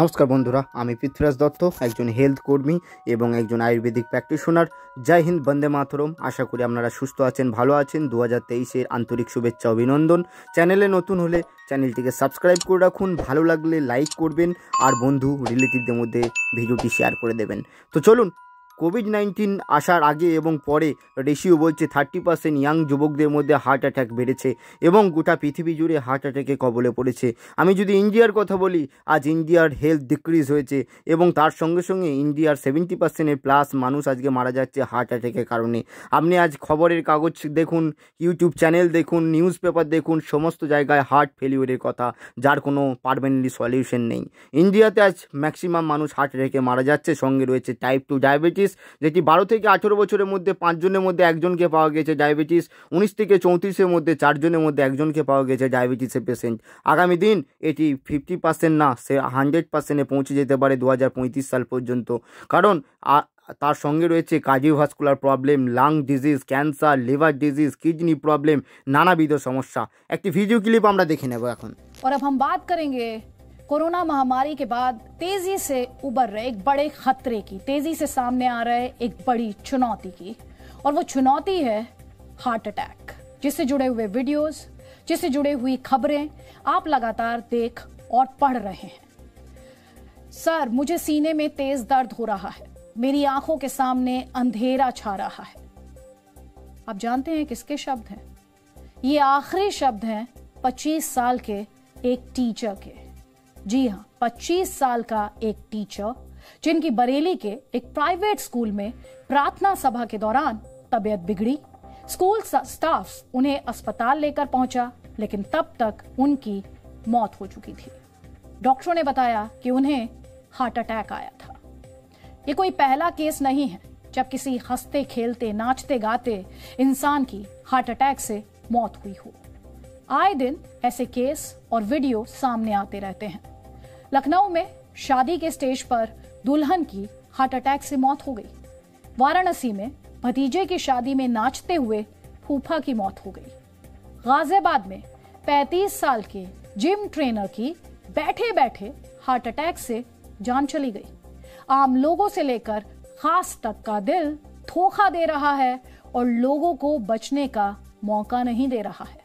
নমস্কার বন্ধুরা আমি পৃথ্বীরাজ দত্ত একজন হেলথ কর্মী এবং একজন আয়ুর্বেদিক প্র্যাকটিশনার জয় হিন্দ বন্দে মাতরম আশা করি আপনারা সুস্থ আছেন ভালো আছেন দু হাজার তেইশের আন্তরিক শুভেচ্ছা অভিনন্দন চ্যানেলে নতুন হলে চ্যানেলটিকে সাবস্ক্রাইব করে রাখুন ভালো লাগলে লাইক করবেন আর বন্ধু রিলেটিভদের মধ্যে ভিডিওটি শেয়ার করে দেবেন তো চলুন কোভিড নাইন্টিন আসার আগে এবং পরে রেশিও বলছে থার্টি পার্সেন্ট ইয়াং যুবকদের মধ্যে হার্ট অ্যাট্যাক বেড়েছে এবং গোটা পৃথিবী জুড়ে হার্ট অ্যাট্যাকে কবলে পড়েছে আমি যদি ইন্ডিয়ার কথা বলি আজ ইন্ডিয়ার হেলথ ডিক্রিজ হয়েছে এবং তার সঙ্গে সঙ্গে ইন্ডিয়ার সেভেন্টি পার্সেন্টের প্লাস মানুষ আজকে মারা যাচ্ছে হার্ট অ্যাট্যাকের কারণে আপনি আজ খবরের কাগজ দেখুন ইউটিউব চ্যানেল দেখুন নিউজ পেপার দেখুন সমস্ত জায়গায় হার্ট ফেলিউরের কথা যার কোনো পারমানেন্টলি সলিউশন নেই ইন্ডিয়াতে আজ ম্যাক্সিমাম মানুষ হার্ট অ্যাট্যাকে মারা যাচ্ছে সঙ্গে রয়েছে টাইপ টু ডায়াবেটিস ডায়াবেটিস যেটি বারো থেকে আঠেরো বছরের মধ্যে পাঁচজনের মধ্যে একজনকে পাওয়া গেছে ডায়াবেটিস উনিশ থেকে চৌত্রিশের মধ্যে চারজনের মধ্যে একজনকে পাওয়া গেছে ডায়াবেটিসের পেশেন্ট আগামী দিন এটি ফিফটি পার্সেন্ট না সে হান্ড্রেড পার্সেন্টে পৌঁছে যেতে পারে দু সাল পর্যন্ত কারণ তার সঙ্গে রয়েছে cardiovascular problem lung disease cancer liver disease kidney problem নানাবিধ সমস্যা একটি ভিডিও ক্লিপ আমরা দেখে নেব এখন আর अब हम कोरोना महामारी के बाद तेजी से उबर रहे एक बड़े खतरे की तेजी से सामने आ रहे एक बड़ी चुनौती की और वो चुनौती है हार्ट अटैक जिससे जुड़े हुए वीडियोस जिससे जुड़े हुई खबरें आप लगातार देख और पढ़ रहे हैं सर मुझे सीने में तेज दर्द हो रहा है मेरी आंखों के सामने अंधेरा छा रहा है आप जानते हैं किसके शब्द हैं ये आखिरी शब्द हैं 25 साल के एक टीचर के जी हाँ 25 साल का एक टीचर जिनकी बरेली के एक प्राइवेट स्कूल में प्रार्थना सभा के दौरान तबियत बिगड़ी स्कूल स्टाफ उन्हें अस्पताल लेकर पहुंचा लेकिन तब तक उनकी मौत हो चुकी थी डॉक्टरों ने बताया कि उन्हें हार्ट अटैक आया था ये कोई पहला केस नहीं है जब किसी हंसते खेलते नाचते गाते इंसान की हार्ट अटैक से मौत हुई हो आए दिन ऐसे केस और वीडियो सामने आते रहते हैं लखनऊ में शादी के स्टेज पर दुल्हन की हार्ट अटैक से मौत हो गई वाराणसी में भतीजे की शादी में नाचते हुए फूफा की मौत हो गई गाजियाबाद में 35 साल के जिम ट्रेनर की बैठे बैठे हार्ट अटैक से जान चली गई आम लोगों से लेकर खास तक का दिल धोखा दे रहा है और लोगों को बचने का मौका नहीं दे रहा है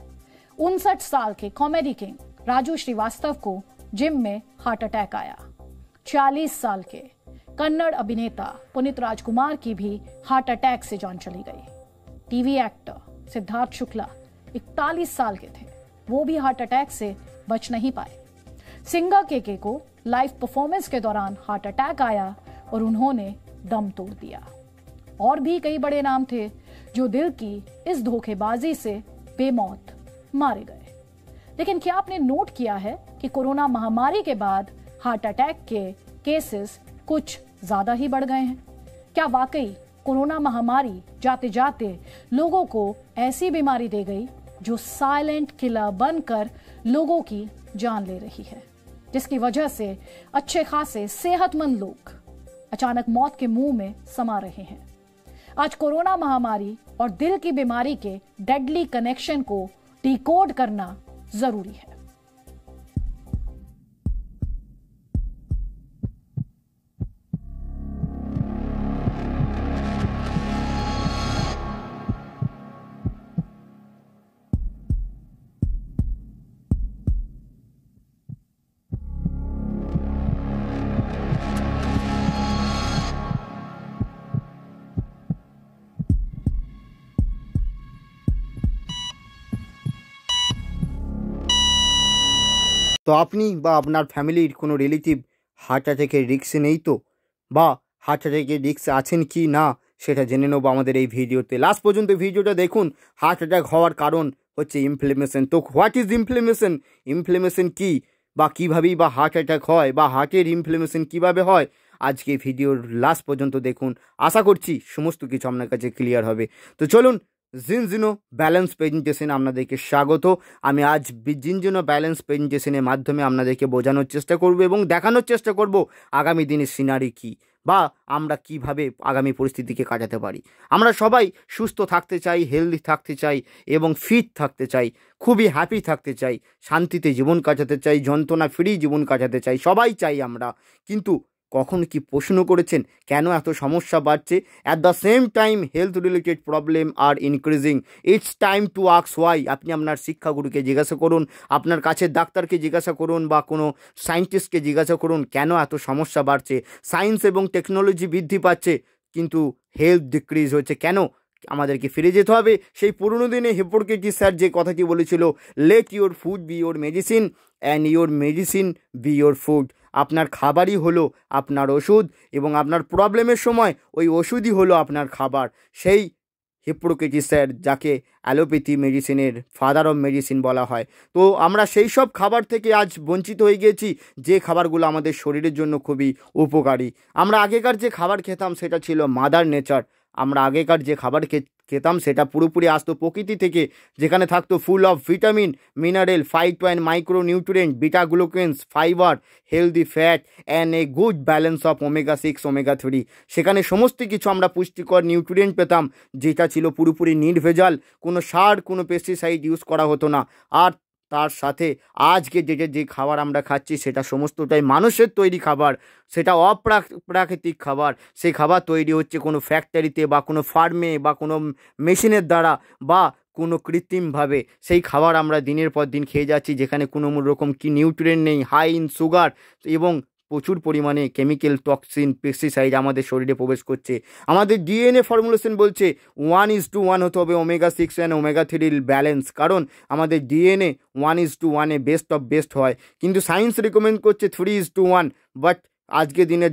उनसठ साल के कॉमेडी किंग राजू श्रीवास्तव को जिम में हार्ट अटैक आया 40 साल के कन्नड़ अभिनेता पुनित राजकुमार की भी हार्ट अटैक से जान चली गई टीवी एक्टर सिद्धार्थ शुक्ला 41 साल के थे वो भी हार्ट अटैक से बच नहीं पाए सिंगर के के को लाइव परफॉर्मेंस के दौरान हार्ट अटैक आया और उन्होंने दम तोड़ दिया और भी कई बड़े नाम थे जो दिल की इस धोखेबाजी से बेमौत मारे गए लेकिन क्या आपने नोट किया है कि कोरोना महामारी के बाद हार्ट अटैक के केसेस कुछ ज्यादा ही बढ़ गए हैं क्या वाकई कोरोना महामारी जाते जाते लोगों को ऐसी बीमारी दे गई जो साइलेंट किलर बनकर लोगों की जान ले रही है जिसकी वजह से अच्छे खासे सेहतमंद लोग अचानक मौत के मुंह में समा रहे हैं आज कोरोना महामारी और दिल की बीमारी के डेडली कनेक्शन को डिकोड करना ज़रूरी है তো আপনি বা আপনার ফ্যামিলির কোনো রিলেটিভ হার্ট অ্যাটাকের রিক্স নেই তো বা হার্ট অ্যাটাকের রিক্স আছেন কি না সেটা জেনে নেবো আমাদের এই ভিডিওতে লাস্ট পর্যন্ত ভিডিওটা দেখুন হার্ট অ্যাটাক হওয়ার কারণ হচ্ছে ইনফ্লেমেশন তো হোয়াট ইজ ইনফ্লেমেশন ইনফ্লেমেশন কি বা কীভাবেই বা হার্ট অ্যাটাক হয় বা হার্টের ইনফ্লেমেশন কিভাবে হয় আজকে ভিডিওর লাস্ট পর্যন্ত দেখুন আশা করছি সমস্ত কিছু আপনার কাছে ক্লিয়ার হবে তো চলুন জিনজিনো ব্যালেন্স প্রেজেন্টেশন আপনাদেরকে স্বাগত আমি আজ জিনজিনো ব্যালেন্স প্রেজেন্টেশনের মাধ্যমে আপনাদেরকে বোঝানোর চেষ্টা করব এবং দেখানোর চেষ্টা করব আগামী দিনের সিনারি কী বা আমরা কিভাবে আগামী পরিস্থিতিকে কাটাতে পারি আমরা সবাই সুস্থ থাকতে চাই হেলদি থাকতে চাই এবং ফিট থাকতে চাই খুবই হ্যাপি থাকতে চাই শান্তিতে জীবন কাটাতে চাই যন্ত্রণা ফ্রি জীবন কাটাতে চাই সবাই চাই আমরা কিন্তু কখন কি প্রশ্ন করেছেন কেন এত সমস্যা বাড়ছে at the same time health related problem are increasing it's time to আক্স ওয়াই আপনি আপনার শিক্ষাগুরুকে জিজ্ঞাসা করুন আপনার কাছের ডাক্তারকে জিজ্ঞাসা করুন বা কোনো সায়েন্টিস্টকে জিজ্ঞাসা করুন কেন এত সমস্যা বাড়ছে সায়েন্স এবং টেকনোলজি বৃদ্ধি পাচ্ছে কিন্তু হেলথ ডিক্রিজ হচ্ছে কেন আমাদেরকে ফিরে যেতে হবে সেই পুরনো দিনে হেপোরকেটি স্যার যে কথাটি বলেছিল let your food be your medicine and your medicine be your food আপনার খাবারই হলো আপনার ওষুধ এবং আপনার প্রবলেমের সময় ওই ওষুধই হলো আপনার খাবার সেই হিপ্রোকেটি স্যার যাকে অ্যালোপ্যাথি মেডিসিনের ফাদার অফ মেডিসিন বলা হয় তো আমরা সেই সব খাবার থেকে আজ বঞ্চিত হয়ে গিয়েছি যে খাবারগুলো আমাদের শরীরের জন্য খুবই উপকারী আমরা আগেকার যে খাবার খেতাম সেটা ছিল মাদার নেচার আমরা আগেকার যে খাবার খেতাম সেটা পুরোপুরি আসতো প্রকৃতি থেকে যেখানে থাকতো full of vitamin mineral five and micronutrient beta glucans fibre healthy fat and a good balance of omega six omega three সেখানে সমস্ত কিছু আমরা পুষ্টিকর নিউট্রিয়েন্ট পেতাম যেটা ছিল পুরোপুরি নির্ভেজাল কোনো সার কোনো পেস্টিসাইড ইউজ করা হতো না আর তার সাথে আজকে যে যে যে খাবার আমরা খাচ্ছি সেটা সমস্তটাই মানুষের তৈরি খাবার সেটা অপ্রাকৃতিক খাবার সেই খাবার তৈরি হচ্ছে কোনো ফ্যাক্টরিতে বা কোনো ফার্মে বা কোনো মেশিনের দ্বারা বা কোনো কৃত্রিমভাবে সেই খাবার আমরা দিনের পর দিন খেয়ে যাচ্ছি যেখানে কোনো রকম কি নিউট্রিয়েন্ট নেই হাই ইন সুগার এবং প্রচুর পরিমাণে কেমিক্যাল টক্সিন পেস্টিসাইড আমাদের শরীরে প্রবেশ করছে আমাদের ডিএনএ ফর্মুলেশন বলছে ওয়ান ইজ টু ওয়ান হতে হবে ওমেগা সিক্স অ্যান্ড ওমেগা থ্রির ব্যালেন্স কারণ আমাদের ডিএনএ ওয়ান ইজ টু ওয়ানে বেস্ট অফ বেস্ট হয় কিন্তু সায়েন্স রেকমেন্ড করছে three is to one but আজকে দিনে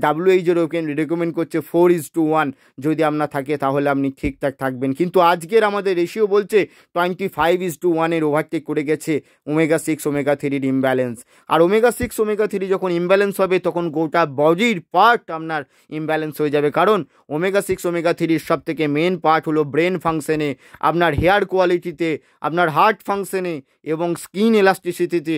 ওকে রেকমেন্ড করছে ফোর ইজ টু ওয়ান যদি আপনার থাকে তাহলে আপনি ঠিকঠাক থাকবেন কিন্তু আজকের আমাদের রেশিও বলছে টোয়েন্টি ফাইভ ইজ টু ওয়ানের ওভারটেক করে গেছে ওমেগা সিক্স ওমেগা থ্রির ইমব্যালেন্স আর ওমেগা সিক্স ওমেগা থ্রি যখন ইমব্যালেন্স হবে তখন গোটা বডির পার্ট আপনার ইমব্যালেন্স হয়ে যাবে কারণ ওমেগা সিক্স ওমেগা থ্রির সব থেকে মেন পার্ট হলো ব্রেন ফাংশনে আপনার হেয়ার কোয়ালিটিতে আপনার হার্ট ফাংশনে এবং স্কিন এলাস্টিসিটিতে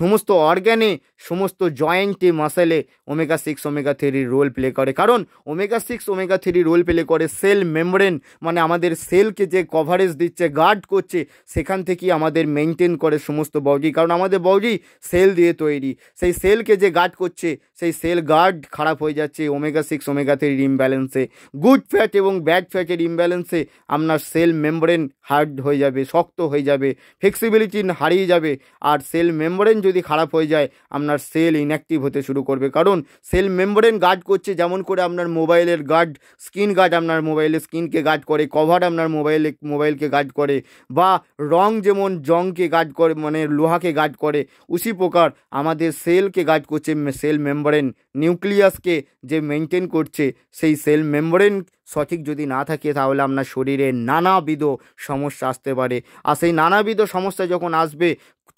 সমস্ত অর্গ্যানে সমস্ত জয়েন্টে মাসেলে omega six omega three role play করে কারণ omega six omega three role play করে সেল মেমব্রেন মানে আমাদের সেলকে যে কভারেজ দিচ্ছে গার্ড করছে সেখান থেকেই আমাদের মেনটেন করে সমস্ত বডি কারণ আমাদের বডি সেল দিয়ে তৈরি সেই সেলকে যে গার্ড করছে সেই সেল গার্ড খারাপ হয়ে যাচ্ছে ওমেগা সিক্স ওমেগা থ্রির ইমব্যালেন্সে গুড ফ্যাট এবং ব্যাড ফ্যাটের ইমব্যালেন্সে আপনার সেল মেম্বরেন হার্ড হয়ে যাবে শক্ত হয়ে যাবে ফ্লেক্সিবিলিটি হারিয়ে যাবে আর সেল মেম্বরেন যদি খারাপ হয়ে যায় আপনার সেল ইনঅ্যাক্টিভ হতে শুরু করবে কারণ সেল মেম্বরেন গার্ড করছে যেমন করে আপনার মোবাইলের গার্ড স্ক্রিন গার্ড আপনার মোবাইলের স্ক্রিনকে গার্ড করে কভার আপনার মোবাইলে মোবাইলকে গার্ড করে বা রং যেমন জংকে গার্ড করে মানে লোহাকে গার্ড করে উসি প্রকার আমাদের সেলকে গার্ড করছে সেল মেমব্রেন মেমব্রেন নিউক্লিয়াসকে যে মেনটেন করছে সেই সেল মেমব্রেন সঠিক যদি না থাকে তাহলে আপনার শরীরে নানাবিধ সমস্যা আসতে পারে আর সেই নানাবিধ সমস্যা যখন আসবে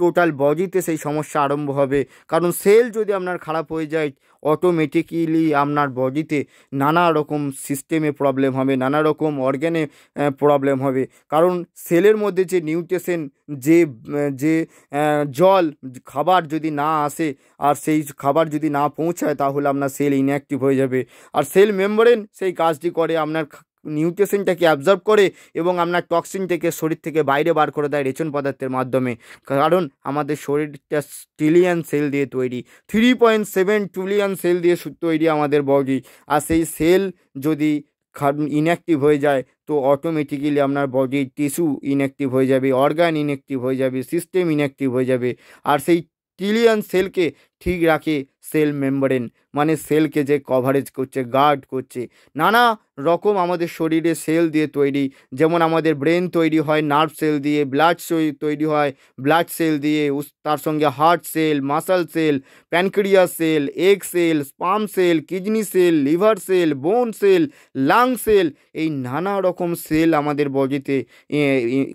টোটাল বডিতে সেই সমস্যা আরম্ভ হবে কারণ সেল যদি আপনার খারাপ হয়ে যায় অটোমেটিক্যালি আপনার বডিতে নানা রকম সিস্টেমে প্রবলেম হবে নানা রকম অর্গ্যানে প্রবলেম হবে কারণ সেলের মধ্যে যে নিউট্রিশন যে যে জল খাবার যদি না আসে আর সেই খাবার যদি না পৌঁছায় তাহলে আপনার সেল ইনঅ্যাক্টিভ হয়ে যাবে আর সেল মেম্বারেন সেই কাজটি করে আপনার নিউট্রিশনটাকে অ্যাবজর্ব করে এবং আপনার টক্সিনটাকে শরীর থেকে বাইরে বার করে দেয় রেচন পদার্থের মাধ্যমে কারণ আমাদের শরীরটা ট্রিলিয়ন সেল দিয়ে তৈরি three point seven trillion cell দিয়ে তৈরি আমাদের বডি আর সেই সেল যদি ইনঅ্যাক্টিভ হয়ে যায় তো অটোমেটিক্যালি আপনার বডির টিস্যু ইনঅ্যাক্টিভ হয়ে যাবে অর্গান ইনঅ্যাক্টিভ হয়ে যাবে সিস্টেম ইনঅ্যাক্টিভ হয়ে যাবে আর সেই ট্রিলিয়ন সেলকে ঠিক রাখে সেল মেম্বারেন মানে সেলকে যে কভারেজ করছে গার্ড করছে নানা রকম আমাদের শরীরে সেল দিয়ে তৈরি যেমন আমাদের ব্রেন তৈরি হয় নার্ভ সেল দিয়ে ব্লাড তৈরি হয় ব্লাড সেল দিয়ে তার সঙ্গে heart cell muscle cell pancreas cell egg cell sperm cell kidney cell liver cell bone cell lung cell এই নানা রকম সেল আমাদের বডিতে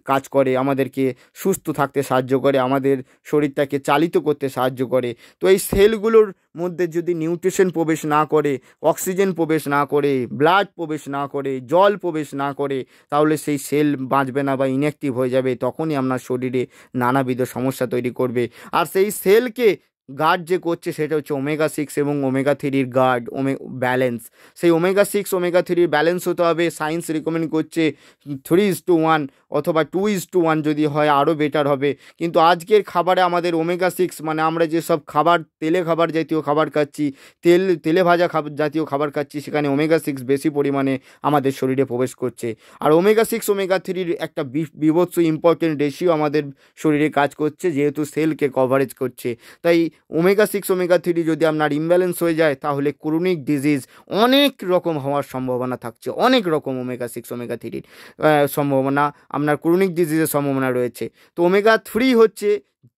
কাজ করে আমাদেরকে সুস্থ থাকতে সাহায্য করে আমাদের শরীরটাকে চালিত করতে সাহায্য করে তো এই সেলগুলোর মধ্যে যদি নিউট্রিশন প্রবেশ না করে অক্সিজেন প্রবেশ না করে ব্লাড প্রবেশ না করে জল প্রবেশ না করে তাহলে সেই সেল বাঁচবে না বা ইনঅ্যাক্টিভ হয়ে যাবে তখনই আপনার শরীরে নানাবিধ সমস্যা তৈরি করবে আর সেই সেলকে গার্ড যে করছে সেটা হচ্ছে ওমেগা সিক্স এবং ওমেগা থ্রির গার্ড ওমে ব্যালেন্স সেই ওমেগা সিক্স ওমেগা থ্রির ব্যালেন্স হতে হবে সায়েন্স রেকমেন্ড করছে থ্রি ইজ টু ওয়ান অথবা টু ইজ টু ওয়ান যদি হয় আরও বেটার হবে কিন্তু আজকের খাবারে আমাদের ওমেগা সিক্স মানে আমরা যেসব খাবার তেলে খাবার জাতীয় খাবার খাচ্ছি তেল তেলে ভাজা খাবার জাতীয় খাবার খাচ্ছি সেখানে ওমেগা সিক্স বেশি পরিমাণে আমাদের শরীরে প্রবেশ করছে আর ওমেগা সিক্স ওমেগা থ্রির একটা বিভৎস ইম্পর্টেন্ট রেশিও আমাদের শরীরে কাজ করছে যেহেতু সেলকে কভারেজ করছে তাই ওমেগা সিক্স ওমেগা থ্রি যদি আপনার ইমব্যালেন্স হয়ে যায় তাহলে ক্রনিক ডিজিজ অনেক রকম হওয়ার সম্ভাবনা থাকছে অনেক রকম ওমেগা সিক্স ওমেগা থ্রির সম্ভাবনা আপনার ক্রনিক ডিজিজের সম্ভাবনা রয়েছে তো ওমেগা থ্রি হচ্ছে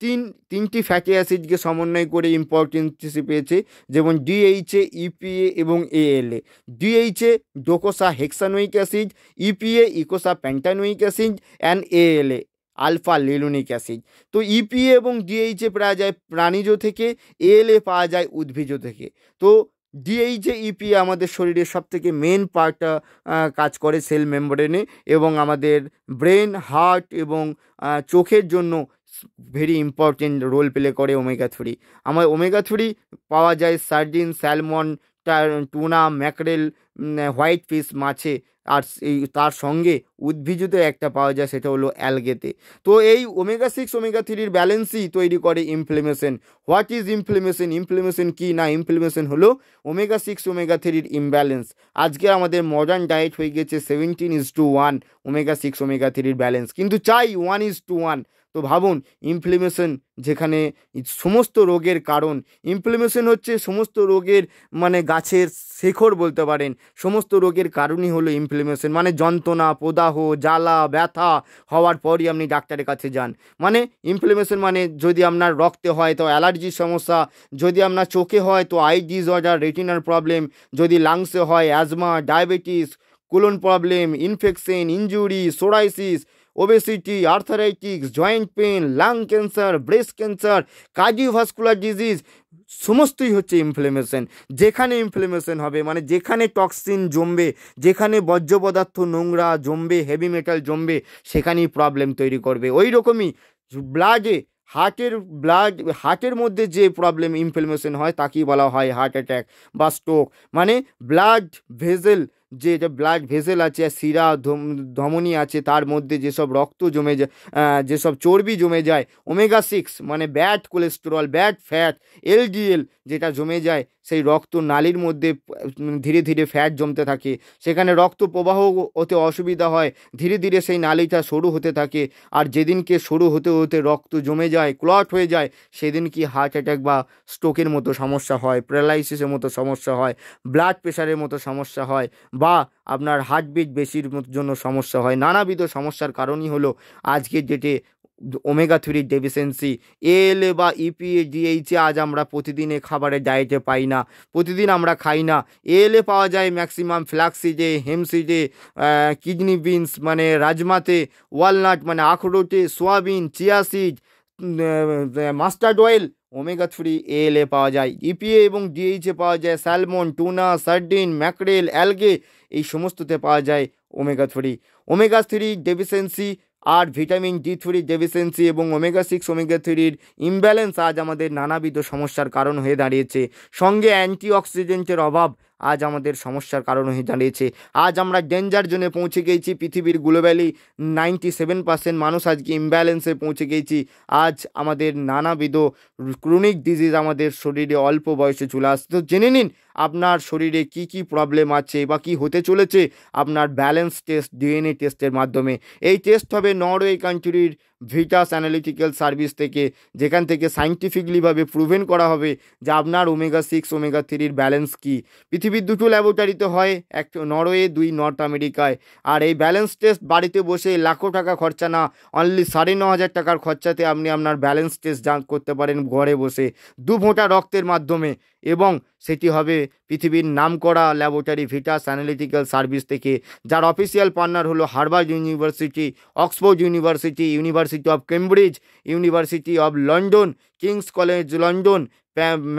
তিন তিনটি ফ্যাটি অ্যাসিডকে সমন্বয় করে ইম্পর্টেন্সি পেয়েছে যেমন ডিএইচএ ইপিএ e এবং ALA DHA docosahexaenoic acid EPA eicosapentaenoic acid and ALA alpha linolenic acid তো ইপিএ e এবং ডিএইচে পাওয়া যায় প্রাণীজ থেকে এলএ পাওয়া যায় উদ্ভিজ থেকে তো ডিএইচে ইপিএ e আমাদের শরীরের সবথেকে মেন পার্ট কাজ করে সেল মেমব্রেনে এবং আমাদের ব্রেন হার্ট এবং চোখের জন্য ভেরি ইম্পর্টেন্ট রোল প্লে করে ওমেগা থ্রি আমার ওমেগা থ্রি পাওয়া যায় sardine salmon tuna mackerel white fish মাছে আর এই তার সঙ্গে উদ্ভিজতে একটা পাওয়া যায় সেটা হলো অ্যালগেতে তো এই ওমেগা সিক্স ওমেগা থ্রির ব্যালেন্সই তৈরি করে inflammation what is inflammation inflammation কী না ইনফ্লেমেশন হলো ওমেগা সিক্স ওমেগা থ্রির ইমব্যালেন্স আজকে আমাদের মডার্ন ডায়েট হয়ে গেছে seventeen is to one omega six omega থ্রির ব্যালেন্স কিন্তু চাই ওয়ান ইজ টু ওয়ান তো ভাবুন ইনফ্লেমেশন যেখানে সমস্ত রোগের কারণ ইনফ্লেমেশন হচ্ছে সমস্ত রোগের মানে গাছের শেখর বলতে পারেন সমস্ত রোগের কারণই হলো ইনফ্লেমেশন মানে যন্ত্রণা প্রদাহ জ্বালা ব্যথা হওয়ার পরই আপনি ডাক্তারের কাছে যান মানে ইনফ্লেমেশন মানে যদি আপনার রক্তে হয় তো অ্যালার্জির সমস্যা যদি আপনার চোখে হয় তো আই ডিসঅর্ডার রেটিনার প্রবলেম যদি লাংসে হয় asthma diabetes colon problem infection injury psoriasis obesity arthritics joint pain lung cancer breast cancer cardiovascular disease সমস্তই হচ্ছে ইনফ্লেমেশন যেখানে ইনফ্লেমেশন হবে মানে যেখানে টক্সিন জমবে যেখানে বর্জ্য পদার্থ নোংরা জমবে হেভি মেটাল জমবে সেখানেই প্রবলেম তৈরি করবে ওই রকমই ব্লাডে হার্টের ব্লাড হার্টের মধ্যে যে প্রবলেম ইনফ্লেমেশন হয় তাকেই বলা হয় হার্ট অ্যাট্যাক বা স্ট্রোক মানে ব্লাড ভেজেল যে যে ব্লাড ভেসেল আছে শিরা ধমনী আছে তার মধ্যে যেসব রক্ত জমে যায় যেসব চর্বি জমে যায় ওমেগা সিক্স মানে bad cholesterol bad fat LDL যেটা জমে যায় সেই রক্ত নালীর মধ্যে ধীরে ধীরে ফ্যাট জমতে থাকে সেখানে রক্ত প্রবাহ হতে অসুবিধা হয় ধীরে ধীরে সেই নালিটা সরু হতে থাকে আর যেদিনকে সরু হতে হতে রক্ত জমে যায় ক্লট হয়ে যায় সেদিন কি হার্ট অ্যাট্যাক বা স্ট্রোকের মতো সমস্যা হয় প্যারালাইসিসের মতো সমস্যা হয় ব্লাড প্রেশারের মতো সমস্যা হয় বা আপনার হার্টবিট বেশির জন্য সমস্যা হয় নানাবিধ সমস্যার কারণই হলো আজকের ডেটে ওমেগা থ্রি ডেফিসিয়েন্সি এল বা ইপিএ e ডিএইচে e আজ আমরা প্রতিদিনে খাবারের ডায়েটে পাই না প্রতিদিন আমরা খাই না এলে পাওয়া যায় ম্যাক্সিমাম ফ্ল্যাক্সিডে হেমসিডে কিডনি বিনস মানে রাজমাতে ওয়ালনাট মানে আখরোটে soybean chia seed mustard oil omega three এলে পাওয়া যায় ইপিএ e এবং ডিএইচে পাওয়া যায় salmon tuna sardine mackerel algae এই সমস্ততে পাওয়া যায় omega three omega three deficiency আর ভিটামিন ডি থ্রির ডেফিসিয়েন্সি এবং ওমেগা সিক্স ওমেগা থ্রির ইমব্যালেন্স আজ আমাদের নানাবিধ সমস্যার কারণ হয়ে দাঁড়িয়েছে সঙ্গে অক্সিডেন্টের অভাব আজ আমাদের সমস্যার কারণ হয়ে দাঁড়িয়েছে আজ আমরা ডেঞ্জার জোনে পৌঁছে গিয়েছি পৃথিবীর গ্লোবালি নাইনটি সেভেন পার্সেন্ট মানুষ আজকে ইমব্যালেন্সে পৌঁছে গিয়েছি আজ আমাদের নানাবিধ ক্রনিক ডিজিজ আমাদের শরীরে অল্প বয়সে চলে আসছে তো জেনে নিন আপনার শরীরে কি কি প্রবলেম আছে বা কি হতে চলেছে আপনার ব্যালেন্স টেস্ট ডিএনএ টেস্টের মাধ্যমে এই টেস্ট হবে নরওয়ে কান্ট্রির ভিটাস অ্যানালিটিক্যাল সার্ভিস থেকে যেখান থেকে সাইন্টিফিকলিভাবে প্রুভেন করা হবে যে আপনার ওমেগা সিক্স ওমেগা থ্রির ব্যালেন্স কী পৃথিবীর দুটো ল্যাবরেটারিতে হয় এক নরওয়ে দুই নর্থ আমেরিকায় আর এই ব্যালেন্স টেস্ট বাড়িতে বসে লাখো টাকা খরচা না অনলি সাড়ে ন হাজার টাকার খরচাতে আপনি আপনার ব্যালেন্স টেস্ট করতে পারেন ঘরে বসে দু ফোঁটা রক্তের মাধ্যমে এবং সেটি হবে পৃথিবীর নামকরা ল্যাবরেটরি ভিটাস অ্যানালিটিক্যাল সার্ভিস থেকে যার অফিসিয়াল পার্টনার হলো Harvard University Oxford University University of Cambridge University of London King's College London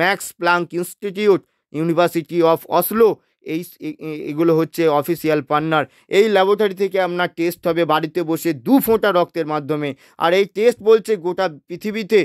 Max Planck Institute University of Oslo এই এগুলো হচ্ছে অফিসিয়াল পার্টনার এই ল্যাবরেটরি থেকে আপনার টেস্ট হবে বাড়িতে বসে দু ফোঁটা রক্তের মাধ্যমে আর এই টেস্ট বলছে গোটা পৃথিবীতে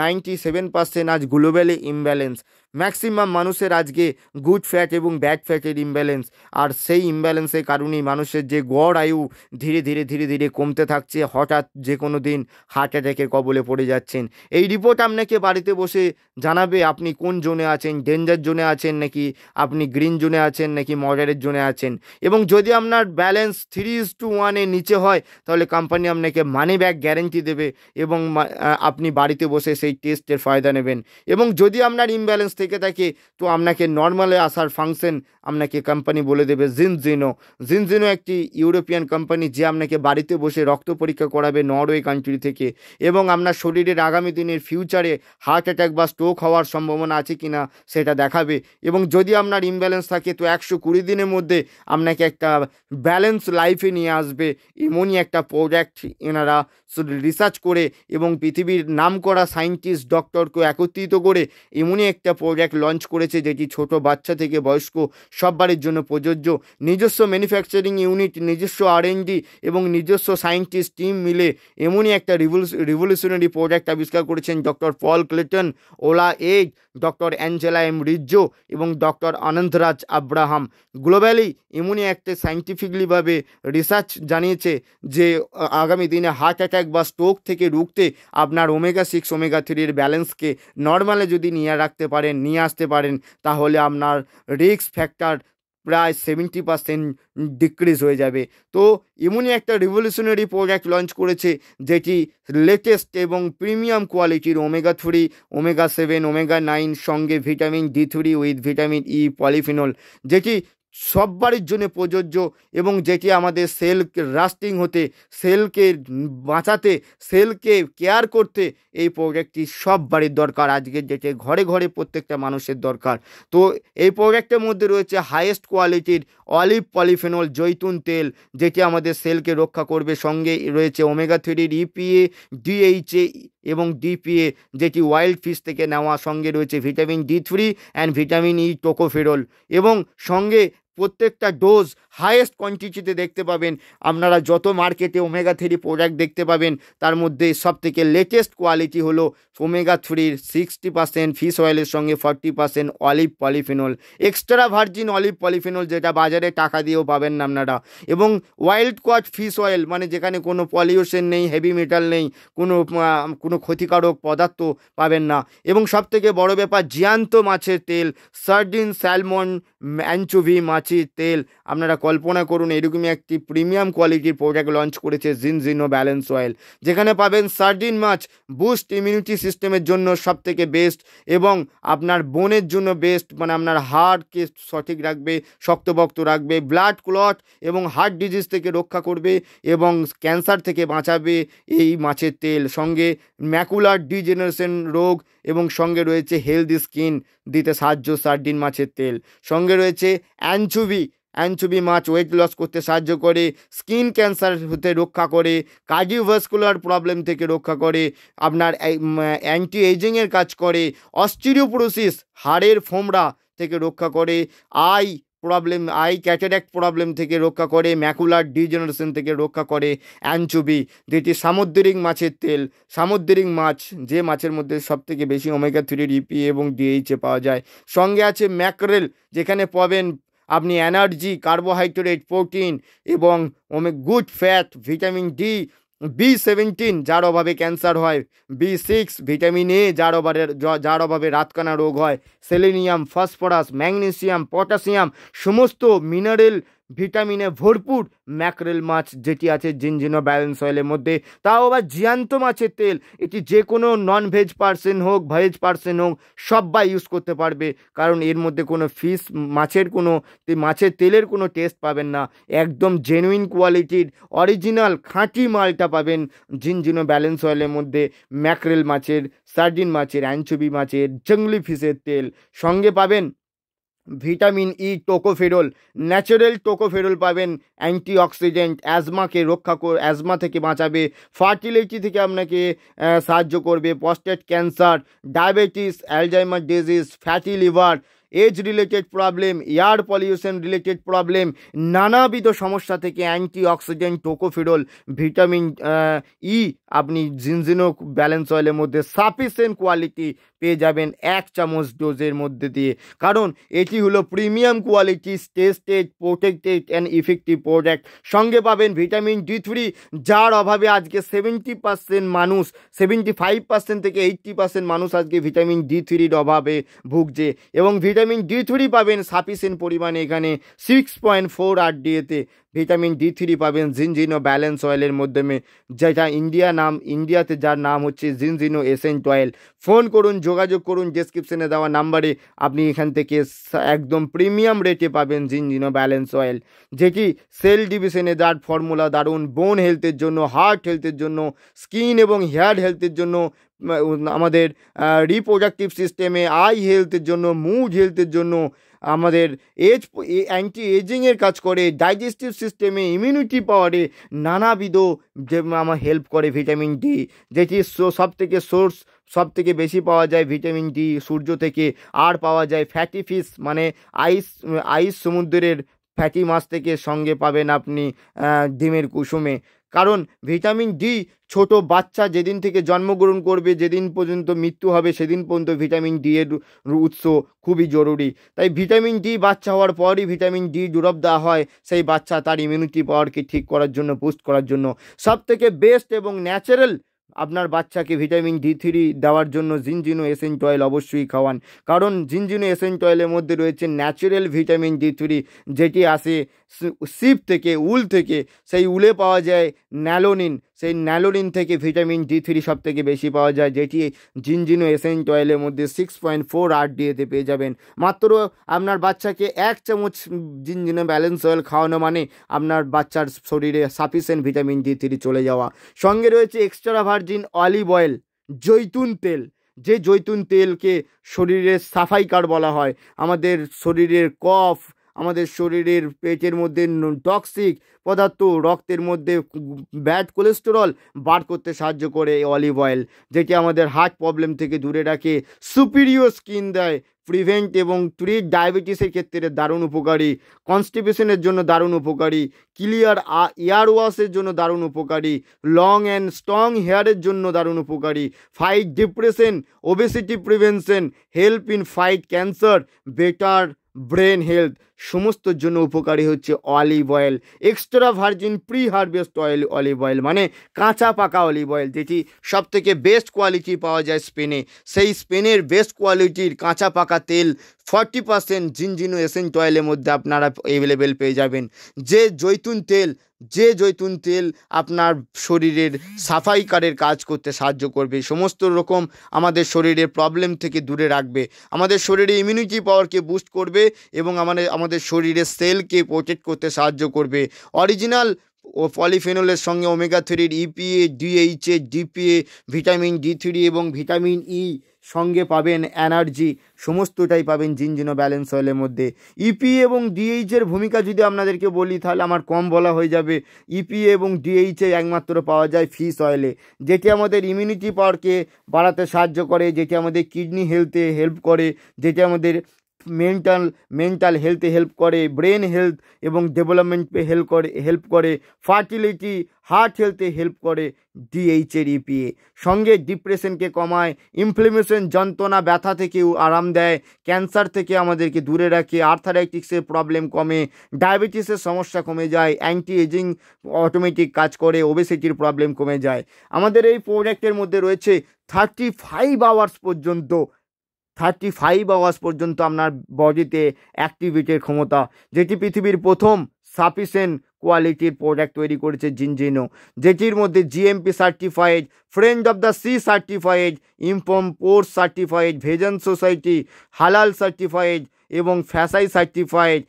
নাইনটি সেভেন পার্সেন্ট আজ গ্লোবালি ইমব্যালেন্স ম্যাক্সিমাম মানুষের আজকে গুড ফ্যাট এবং ব্যাড ফ্যাটের ইমব্যালেন্স আর সেই ইমব্যালেন্সের কারণেই মানুষের যে গড় আয়ু ধীরে ধীরে ধীরে ধীরে কমতে থাকছে হঠাৎ যে কোনো দিন হার্ট অ্যাটাকের কবলে পড়ে যাচ্ছেন এই রিপোর্ট আপনাকে বাড়িতে বসে জানাবে আপনি কোন জোনে আছেন ডেঞ্জার জোনে আছেন নাকি আপনি গ্রিন জোনে আছেন নাকি মডারের জোনে আছেন এবং যদি আপনার ব্যালেন্স থ্রি ইস টু ওয়ানের নিচে হয় তাহলে কোম্পানি আপনাকে মানি ব্যাক গ্যারেন্টি দেবে এবং আপনি বাড়িতে বসে সেই টেস্টের ফায়দা নেবেন এবং যদি আপনার ইমব্যালেন্স থেকে দেখে তাকিয়ে তো আপনাকে নর্মালে আসার ফাংশন আপনাকে কোম্পানি বলে দেবে জিনজিনো জিনজিনো একটি ইউরোপিয়ান কোম্পানি যে আপনাকে বাড়িতে বসে রক্ত পরীক্ষা করাবে নরওয়ে কান্ট্রি থেকে এবং আপনার শরীরের আগামী দিনের ফিউচারে হার্ট অ্যাট্যাক বা স্ট্রোক হওয়ার সম্ভাবনা আছে কি না সেটা দেখাবে এবং যদি আপনার ইমব্যালেন্স থাকে তো একশো কুড়ি দিনের মধ্যে আপনাকে একটা ব্যালেন্স লাইফে নিয়ে আসবে এমনই একটা প্রোডাক্ট এনারা রিসার্চ করে এবং পৃথিবীর নাম করা সায়েন্টিস্ট ডক্টরকে একত্রিত করে এমনই একটা প্রোডাক্ট লঞ্চ করেছে যেটি ছোট বাচ্চা থেকে বয়স্ক সববারের জন্য প্রযোজ্য নিজস্ব ম্যানুফ্যাকচারিং ইউনিট নিজস্ব আর এবং নিজস্ব সায়েন্টিস্ট টিম মিলে এমনই একটা রিভলিউশনারি প্রোডাক্ট আবিষ্কার করেছেন ডক্টর পল ক্লেটন ওলা এগ ডক্টর অ্যাঞ্জেলা এম রিজ্জো এবং ডক্টর অনন্তরাজ আব্রাহাম গ্লোবালি এমনই একটা সায়েন্টিফিকলিভাবে রিসার্চ জানিয়েছে যে আগামী দিনে হার্ট অ্যাটাক অ্যাটাক বা স্ট্রোক থেকে রুখতে আপনার ওমেগা সিক্স ওমেগা থ্রির ব্যালেন্সকে নর্মালে যদি নিয়ে রাখতে পারেন নিয়ে আসতে পারেন তাহলে আপনার রিক্স ফ্যাক্টর প্রায় সেভেন্টি পার্সেন্ট ডিক্রিজ হয়ে যাবে তো এমনই একটা রিভলিউশনারি প্রোডাক্ট লঞ্চ করেছে যেটি লেটেস্ট এবং প্রিমিয়াম কোয়ালিটির omega three omega seven omega nine সঙ্গে vitamin D three with vitamin E polyphenol যেটি সব বাড়ির জন্য প্রযোজ্য এবং যেটি আমাদের সেলকে রাস্টিং হতে সেলকে বাঁচাতে সেলকে কেয়ার করতে এই প্রোডাক্টটি সব বাড়ির দরকার আজকের যেটি ঘরে ঘরে প্রত্যেকটা মানুষের দরকার তো এই প্রোডাক্টের মধ্যে রয়েছে হাইয়েস্ট কোয়ালিটির অলিভ পলিফেনল জৈতুন তেল যেটি আমাদের সেলকে রক্ষা করবে সঙ্গে রয়েছে ওমেগা থ্রির ইপিএ ডিএইচএ এবং ডিপিএ যেটি ওয়াইল্ড ফিশ থেকে নেওয়া সঙ্গে রয়েছে vitamin D three and vitamin E tocopherol এবং সঙ্গে প্রত্যেকটা ডোজ হায়েস্ট কোয়ান্টিটিতে দেখতে পাবেন আপনারা যত মার্কেটে ওমেগা থ্রি প্রোডাক্ট দেখতে পাবেন তার মধ্যে সবথেকে লেটেস্ট কোয়ালিটি হলো ওমেগা থ্রির সিক্সটি পার্সেন্ট ফিশ অয়েলের সঙ্গে forty percent olive polyphenol extra virgin olive polyphenol যেটা বাজারে টাকা দিয়েও পাবেন না আপনারা এবং ওয়াইল্ড কোয়াট ফিশ অয়েল মানে যেখানে কোনো পলিউশন নেই হেভি মেটাল নেই কোনো কোনো ক্ষতিকারক পদার্থ পাবেন না এবং সবথেকে বড় ব্যাপার জিয়ান্ত মাছের তেল সার্ডিন স্যালমন অ্যাঞ্চোভি মাছের তেল আপনারা কল্পনা করুন এরকমই একটি প্রিমিয়াম কোয়ালিটির প্রোডাক্ট লঞ্চ করেছে জিনজিনো ব্যালেন্স অয়েল যেখানে পাবেন সার্ডিন মাছ বুস্ট ইমিউনিটি সিস্টেমের জন্য সব থেকে বেস্ট এবং আপনার বোনের জন্য বেস্ট মানে আপনার হার্টকে সঠিক রাখবে শক্তবক্ত রাখবে ব্লাড ক্লট এবং হার্ট ডিজিজ থেকে রক্ষা করবে এবং ক্যান্সার থেকে বাঁচাবে এই মাছের তেল সঙ্গে ম্যাকুলার ডিজেনারেশন রোগ এবং সঙ্গে রয়েছে হেলদি স্কিন দিতে সাহায্য সার্ডিন মাছের তেল সঙ্গে রয়েছে অ্যাঞ্চুভি অ্যানচুবি মাছ ওয়েট লস করতে সাহায্য করে স্কিন ক্যান্সার হতে রক্ষা করে কার্ডিওভাস্কুলার প্রবলেম থেকে রক্ষা করে আপনার অ্যান্টি এজিংয়ের কাজ করে অস্টিরিওপ্রোসিস হাড়ের ফোমরা থেকে রক্ষা করে eye problem eye cataract problem থেকে রক্ষা করে ম্যাকুলার ডিজেনারেশন থেকে রক্ষা করে অ্যানচুবি যেটি সামুদ্রিক মাছের তেল সামুদ্রিক মাছ যে মাছের মধ্যে সবথেকে বেশি ওমেগা থ্রি ডিপি এবং ডিএইচে পাওয়া যায় সঙ্গে আছে ম্যাকরেল যেখানে পাবেন আপনি এনার্জি কার্বোহাইড্রেট প্রোটিন এবং good fat vitamin D B seventeen যার অভাবে ক্যান্সার হয় বি সিক্স ভিটামিন এ যার অভাবে যার অভাবে রাতকানা রোগ হয় সেলেনিয়াম ফসফরাস ম্যাগনেসিয়াম পটাশিয়াম সমস্ত মিনারেল ভিটামিনে ভরপুর ম্যাকরেল মাছ যেটি আছে জিনজিনো ব্যালেন্স অয়েলের মধ্যে তাও আবার জিয়ান্ত মাছের তেল এটি যে কোনো নন ভেজ পার্সেন হোক ভেজ পার্সেন হোক সবাই ইউজ করতে পারবে কারণ এর মধ্যে কোনো ফিস মাছের কোনো মাছের তেলের কোনো টেস্ট পাবেন না একদম জেনুইন কোয়ালিটির অরিজিনাল খাঁটি মালটা পাবেন জিনজিনো ব্যালেন্স অয়েলের মধ্যে ম্যাকরেল মাছের সার্ডিন মাছের অ্যাঞ্চবি মাছের জঙ্গলি ফিশের তেল সঙ্গে পাবেন vitamin E e tocopherol natural tocopherol পাবেন অ্যান্টিঅক্সিডেন্ট অ্যাজমাকে রক্ষা কর অ্যাজমা থেকে বাঁচাবে ফার্টিলিটি থেকে আপনাকে সাহায্য করবে prostate cancer diabetes Alzheimer disease fatty liver age related problem air pollution related problem নানাবিধ সমস্যা থেকে antioxidant tocopherol vitamin E আপনি জিনজিনো ব্যালেন্স অয়েলের মধ্যে সাফিসিয়েন্ট কোয়ালিটি পেয়ে যাবেন এক চামচ ডোজের মধ্যে দিয়ে কারণ এটি হলো premium quality tested protected and effective product সঙ্গে পাবেন ভিটামিন ডি থ্রি যার অভাবে আজকে সেভেন্টি পার্সেন্ট মানুষ সেভেন্টি ফাইভ পার্সেন্ট থেকে এইট্টি পার্সেন্ট মানুষ আজকে ভিটামিন ডি থ্রির অভাবে ভুগছে এবং ভিটামিন ভিটামিন ডি থ্রি পাবেন সাফিসিয়েন্ট পরিমাণে এখানে সিক্স পয়েন্ট ফোর আর ডিএতে ভিটামিন ডি থ্রি পাবেন জিনজিনো ব্যালেন্স অয়েলের মাধ্যমে যেটা ইন্ডিয়া নাম ইন্ডিয়াতে যার নাম হচ্ছে জিনজিনো এসেন্ট অয়েল ফোন করুন যোগাযোগ করুন ডেসক্রিপশনে দেওয়া নাম্বারে আপনি এখান থেকে একদম প্রিমিয়াম রেটে পাবেন জিনজিনো ব্যালেন্স অয়েল যেটি সেল ডিভিশনে যার ফর্মুলা দারুণ বোন হেলথের জন্য হার্ট হেলথের জন্য স্কিন এবং হেয়ার হেলথের জন্য আমাদের রিপ্রোডাক্টিভ সিস্টেমে আই হেলথের জন্য মুভ হেলথের জন্য আমাদের এজ অ্যান্টি এজিংয়ের কাজ করে ডাইজেস্টিভ সিস্টেমে ইমিউনিটি পাওয়ারে নানাবিধ যে আমার হেল্প করে ভিটামিন ডি যেটি সব থেকে সোর্স সব থেকে বেশি পাওয়া যায় ভিটামিন ডি সূর্য থেকে আর পাওয়া যায় ফ্যাটি ফিশ মানে আইস আইস সমুদ্রের ফ্যাটি মাছ থেকে সঙ্গে পাবেন আপনি ডিমের কুসুমে কারণ ভিটামিন ডি ছোট বাচ্চা যেদিন থেকে জন্মগ্রহণ করবে যেদিন পর্যন্ত মৃত্যু হবে সেদিন পর্যন্ত ভিটামিন ডি এর উৎস খুবই জরুরি তাই ভিটামিন ডি বাচ্চা হওয়ার পরই ভিটামিন ডি ডুরব দেওয়া হয় সেই বাচ্চা তার ইমিউনিটি পাওয়ারকে ঠিক করার জন্য বুস্ট করার জন্য সব থেকে বেস্ট এবং ন্যাচারাল আপনার বাচ্চাকে ভিটামিন ডি থ্রি দেওয়ার জন্য জিনজিনো এসেন্ট অয়েল অবশ্যই খাওয়ান কারণ জিনজিনো এসেন্ট অয়েলের মধ্যে রয়েছে ন্যাচারাল ভিটামিন ডি থ্রি যেটি আসে সিপ থেকে উল থেকে সেই উলে পাওয়া যায় ন্যালোনিন সেই ন্যালোরিন থেকে ভিটামিন ডি থ্রি সব থেকে বেশি পাওয়া যায় যেটি জিনজিনো এসেন্ট অয়েলের মধ্যে সিক্স পয়েন্ট ফোর আর ডিএতে পেয়ে যাবেন মাত্র আপনার বাচ্চাকে এক চামচ জিনজিনো ব্যালেন্স অয়েল খাওয়ানো মানে আপনার বাচ্চার শরীরে সাফিসিয়েন্ট ভিটামিন ডি থ্রি চলে যাওয়া সঙ্গে রয়েছে এক্সট্রা ভার্জিন অলিভ অয়েল জৈতুন তেল যে জৈতুন তেলকে শরীরের সাফাইকার বলা হয় আমাদের শরীরের কফ আমাদের শরীরের পেটের মধ্যে টক্সিক পদার্থ রক্তের মধ্যে ব্যাড কোলেস্টেরল বার করতে সাহায্য করে এই অলিভ অয়েল যেটি আমাদের হার্ট প্রবলেম থেকে দূরে রাখে সুপিরিয় স্কিন দেয় প্রিভেন্ট এবং ট্রিট ডায়াবেটিসের ক্ষেত্রে দারুণ উপকারী কনস্টিপেশনের জন্য দারুণ উপকারী ক্লিয়ার ইয়ার ওয়াশের জন্য দারুণ উপকারী লং অ্যান্ড স্ট্রং হেয়ারের জন্য দারুণ উপকারী fight depression obesity prevention help in fight cancer better brain health সমস্তর জন্য উপকারী হচ্ছে olive oil extra virgin pre harvest oil olive oil মানে কাঁচা পাকা অলিভ অয়েল যেটি সবথেকে বেস্ট কোয়ালিটি পাওয়া যায় স্পেনে সেই স্পেনের বেস্ট কোয়ালিটির কাঁচা পাকা তেল ফর্টি পার্সেন্ট জিনজিনো এসেন্ট অয়েলের মধ্যে আপনারা অ্যাভেলেবেল পেয়ে যাবেন যে জৈতুন তেল যে জৈতুন তেল আপনার শরীরের সাফাইকারের কাজ করতে সাহায্য করবে সমস্ত রকম আমাদের শরীরের প্রবলেম থেকে দূরে রাখবে আমাদের শরীরে ইমিউনিটি পাওয়ারকে বুস্ট করবে এবং আমাদের আমাদের আমাদের শরীরের সেলকে প্রোটেক্ট করতে সাহায্য করবে অরিজিনাল ও পলিফেনলের সঙ্গে ওমেগা থ্রির EPA DHA DPA vitamin D three এবং ভিটামিন ই e সঙ্গে পাবেন এনার্জি সমস্তটাই পাবেন জিনজিনো ব্যালেন্স অয়েলের মধ্যে ইপি e এবং ডিএইচের ভূমিকা যদি আপনাদেরকে বলি তাহলে আমার কম বলা হয়ে যাবে ইপি e এবং ডিএইচে একমাত্র পাওয়া যায় ফিশ অয়েলে যেটি আমাদের ইমিউনিটি পাওয়ারকে বাড়াতে সাহায্য করে যেটি আমাদের কিডনি হেলথে হেল্প করে যেটি আমাদের মেন্টাল মেন্টাল হেলথে হেল্প করে ব্রেন হেলথ এবং ডেভেলপমেন্টে হেল্প করে হেল্প করে ফার্টিলিটি হার্ট হেলথে হেল্প করে ডিএইচের ইপিএ e সঙ্গে ডিপ্রেশনকে কমায় ইনফ্লেমেশন যন্ত্রণা ব্যথা থেকেও আরাম দেয় ক্যান্সার থেকে আমাদেরকে দূরে রাখে আর্থারাইটিক্সের প্রবলেম কমে ডায়াবেটিসের সমস্যা কমে যায় অ্যান্টি এজিং অটোমেটিক কাজ করে ওবেসিটির প্রবলেম কমে যায় আমাদের এই প্রোডাক্টের মধ্যে রয়েছে থার্টি ফাইভ আওয়ার্স পর্যন্ত থার্টি ফাইভ আওয়ার্স পর্যন্ত আপনার বডিতে অ্যাক্টিভিটির ক্ষমতা যেটি পৃথিবীর প্রথম সাফিসেন্ট কোয়ালিটির প্রোডাক্ট তৈরি করেছে জিনজিনো যেটির মধ্যে GMP certified friend of the sea certified informed sport certified vegan society হালাল সার্টিফাইড এবং ফ্যাসাই certified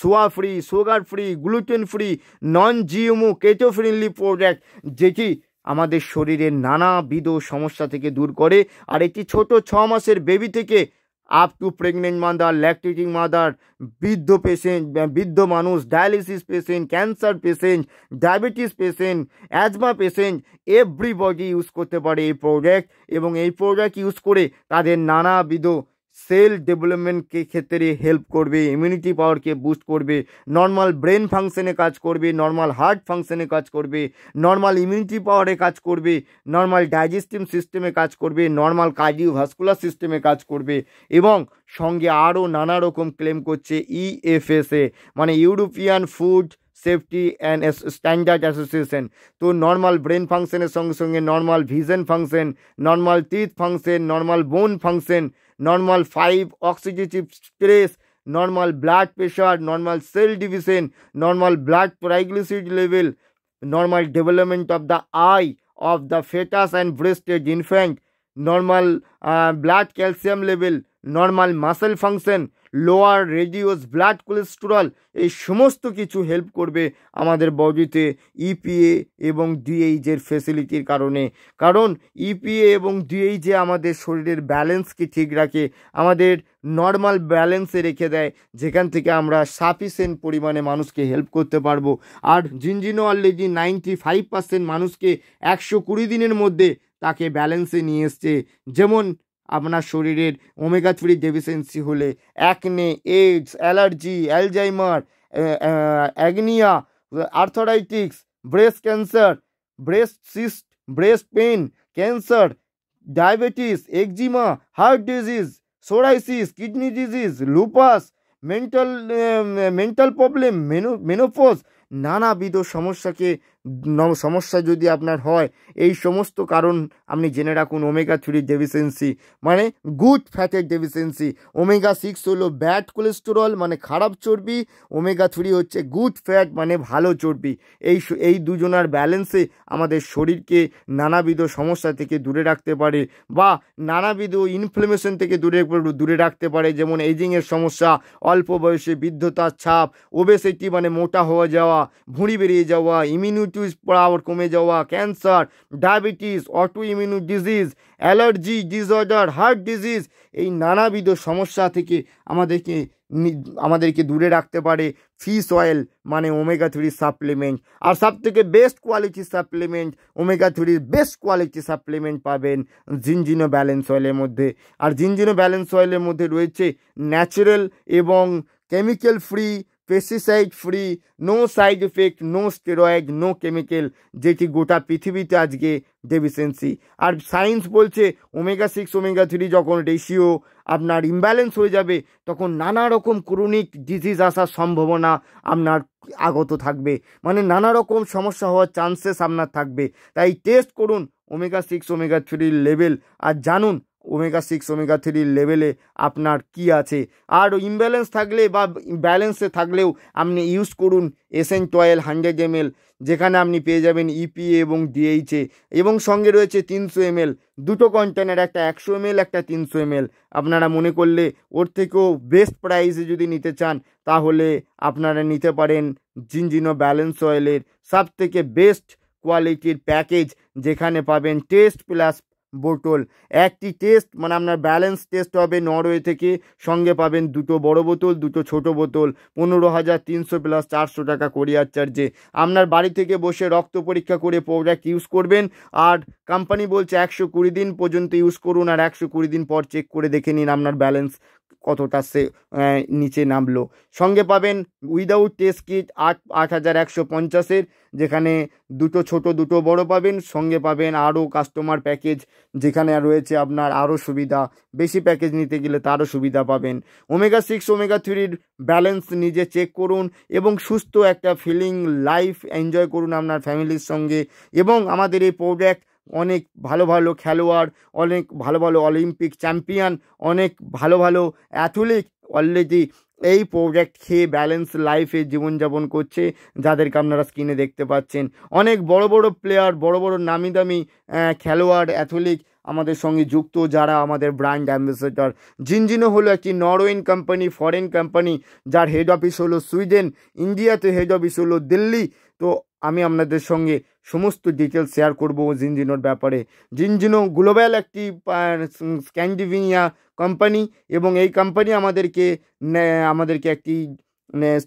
soya free sugar free gluten free non GMO keto friendly product যেটি আমাদের শরীরের নানাবিধ সমস্যা থেকে দূর করে আর একটি ছোট ছ মাসের বেবি থেকে up to pregnant mother lactating mother বৃদ্ধ পেশেন্ট বৃদ্ধ মানুষ dialysis patient cancer patient diabetes patient asthma patient everybody use করতে পারে এই প্রোডাক্ট এবং এই প্রোডাক্ট ইউজ করে তাদের নানাবিধ সেল ডেভেলপমেন্টকে ক্ষেত্রে হেল্প করবে ইমিউনিটি পাওয়ারকে বুস্ট করবে নর্মাল ব্রেন ফাংশনে কাজ করবে নর্মাল হার্ট ফাংশনে কাজ করবে নর্মাল ইমিউনিটি পাওয়ারে কাজ করবে নর্মাল ডাইজেস্টিভ সিস্টেমে কাজ করবে নর্মাল ভাস্কুলার সিস্টেমে কাজ করবে এবং সঙ্গে আরও নানা রকম ক্লেম করছে ইএফএসএ e মানে European food safety and standard association তো নর্মাল ব্রেন ফাংশনের সঙ্গে সঙ্গে normal vision function normal teeth function normal bone function normal five oxidative stress normal blood pressure normal cell division normal blood triglyceride level normal development of the eye of the foetus and breastfed infant normal blood calcium level normal muscle function lower reduce blood cholesterol এই সমস্ত কিছু help করবে আমাদের বডিতে EPA e এবং ডিএইচের ফেসিলিটির কারণে কারণ EPA e এবং ডিএইচে আমাদের শরীরের ব্যালেন্সকে ঠিক রাখে আমাদের নর্মাল ব্যালেন্সে রেখে দেয় যেখান থেকে আমরা সাফিসিয়েন্ট পরিমাণে মানুষকে হেল্প করতে পারবো আর Zinzino already ninety five percent মানুষকে একশো কুড়ি দিনের মধ্যে তাকে ব্যালেন্সে নিয়ে এসছে যেমন আপনার শরীরের ওমেগা থ্রি ডেফিসিয়েন্সি হলে অ্যাকনে এইডস অ্যালার্জি অ্যালজাইমার অ্যাগনিয়া arthritis breast cancer breast cyst breast pain cancer diabetes eczema heart disease psoriasis kidney disease lupus mental mental problem meno menopause নানাবিধ সমস্যাকে সমস্যা যদি আপনার হয় এই সমস্ত কারণ আপনি জেনে রাখুন ওমেগা থ্রির ডেফিসিয়েন্সি মানে গুড ফ্যাটের ডেফিসিয়েন্সি ওমেগা সিক্স হলো ব্যাড কোলেস্টেরল মানে খারাপ চর্বি ওমেগা থ্রি হচ্ছে গুড ফ্যাট মানে ভালো চর্বি এই এই দুজনার ব্যালেন্সে আমাদের শরীরকে নানাবিধ সমস্যা থেকে দূরে রাখতে পারে বা নানাবিধ ইনফ্লেমেশন থেকে দূরে দূরে রাখতে পারে যেমন এজিংয়ের সমস্যা অল্প বয়সে বৃদ্ধতার ছাপ ওবেসিটি মানে মোটা হওয়া যাওয়া ভুঁড়ি বেরিয়ে যাওয়া ইমিউনিটি চুইস পড়াওয়ার কমে যাওয়া cancer diabetes autoimmune disease allergy disorder heart disease এই নানাবিধ সমস্যা থেকে আমাদেরকে আমাদেরকে দূরে রাখতে পারে ফিস অয়েল মানে ওমেগা থ্রি সাপ্লিমেন্ট আর সব থেকে বেস্ট কোয়ালিটি সাপ্লিমেন্ট ওমেগা থ্রির বেস্ট কোয়ালিটি সাপ্লিমেন্ট পাবেন জিনজিনো ব্যালেন্স অয়েলের মধ্যে আর জিনজিনো ব্যালেন্স অয়েলের মধ্যে রয়েছে ন্যাচারাল এবং chemical free pesticide free no side effect no steroid no chemical যেটি গোটা পৃথিবীতে আজকে ডেফিসিয়েন্সি আর সায়েন্স বলছে ওমেগা সিক্স ওমেগা থ্রি যখন রেশিও আপনার ইমব্যালেন্স হয়ে যাবে তখন নানা রকম ক্রনিক ডিজিজ আসার সম্ভাবনা আপনার আগত থাকবে মানে নানা রকম সমস্যা হওয়ার চান্সেস আপনার থাকবে তাই টেস্ট করুন ওমেগা সিক্স ওমেগা থ্রির লেভেল আর জানুন ওমেগা সিক্স ওমেগা থ্রি লেভেলে আপনার কি আছে আর ইমব্যালেন্স থাকলে বা ব্যালেন্সে থাকলেও আপনি ইউজ করুন এন টয়েল হান্ড্রেড এম যেখানে আপনি পেয়ে যাবেন ইপিএ e এবং ডিএইচএ এবং সঙ্গে রয়েছে তিনশো এম দুটো কন্টেনার একটা একশো এম একটা তিনশো এম আপনারা মনে করলে ওর থেকেও বেস্ট প্রাইসে যদি নিতে চান তাহলে আপনারা নিতে পারেন জিনজিনো ব্যালেন্স অয়েলের সব থেকে বেস্ট কোয়ালিটির প্যাকেজ যেখানে পাবেন টেস্ট প্লাস বোটল একটি টেস্ট মানে আপনার ব্যালেন্স টেস্ট হবে নরওয়ে থেকে সঙ্গে পাবেন দুটো বড় বোতল দুটো ছোট বোতল পনেরো হাজার তিনশো প্লাস চারশো টাকা কোরিয়ার চার্জে আপনার বাড়ি থেকে বসে রক্ত পরীক্ষা করে প্রোডাক্ট ইউজ করবেন আর কোম্পানি বলছে একশো কুড়ি দিন পর্যন্ত ইউজ করুন আর একশো কুড়ি দিন পর চেক করে দেখে নিন আপনার ব্যালেন্স কতটা সে নিচে নামলো সঙ্গে পাবেন উইদাউট টেস্ট কিট আট আট হাজার একশো পঞ্চাশের যেখানে দুটো ছোট দুটো বড় পাবেন সঙ্গে পাবেন আরও কাস্টমার প্যাকেজ যেখানে রয়েছে আপনার আরও সুবিধা বেশি প্যাকেজ নিতে গেলে তারও সুবিধা পাবেন ওমেগা সিক্স ওমেগা থ্রির ব্যালেন্স নিজে চেক করুন এবং সুস্থ একটা ফিলিং লাইফ এনজয় করুন আপনার ফ্যামিলির সঙ্গে এবং আমাদের এই প্রোডাক্ট অনেক ভালো ভালো খেলোয়াড় অনেক ভালো ভালো অলিম্পিক চ্যাম্পিয়ন অনেক ভালো ভালো অ্যাথলিট অলরেডি এই প্রোডাক্ট খেয়ে ব্যালেন্স লাইফে জীবনযাপন করছে যাদেরকে আপনারা স্ক্রিনে দেখতে পাচ্ছেন অনেক বড় বড় প্লেয়ার বড় বড় নামি দামি খেলোয়াড় অ্যাথলিক আমাদের সঙ্গে যুক্ত যারা আমাদের ব্র্যান্ড অ্যাম্বাসেডর জিনজিনো হলো একটি নরওয়েন কোম্পানি ফরেন কোম্পানি যার হেড অফিস হলো সুইডেন ইন্ডিয়াতে হেড অফিস হলো দিল্লি তো আমি আপনাদের সঙ্গে সমস্ত ডিটেলস শেয়ার করব জিনজিনোর ব্যাপারে জিনজিনো গ্লোবাল একটি স্ক্যান্ডিভিনিয়া কোম্পানি এবং এই কোম্পানি আমাদেরকে আমাদেরকে একটি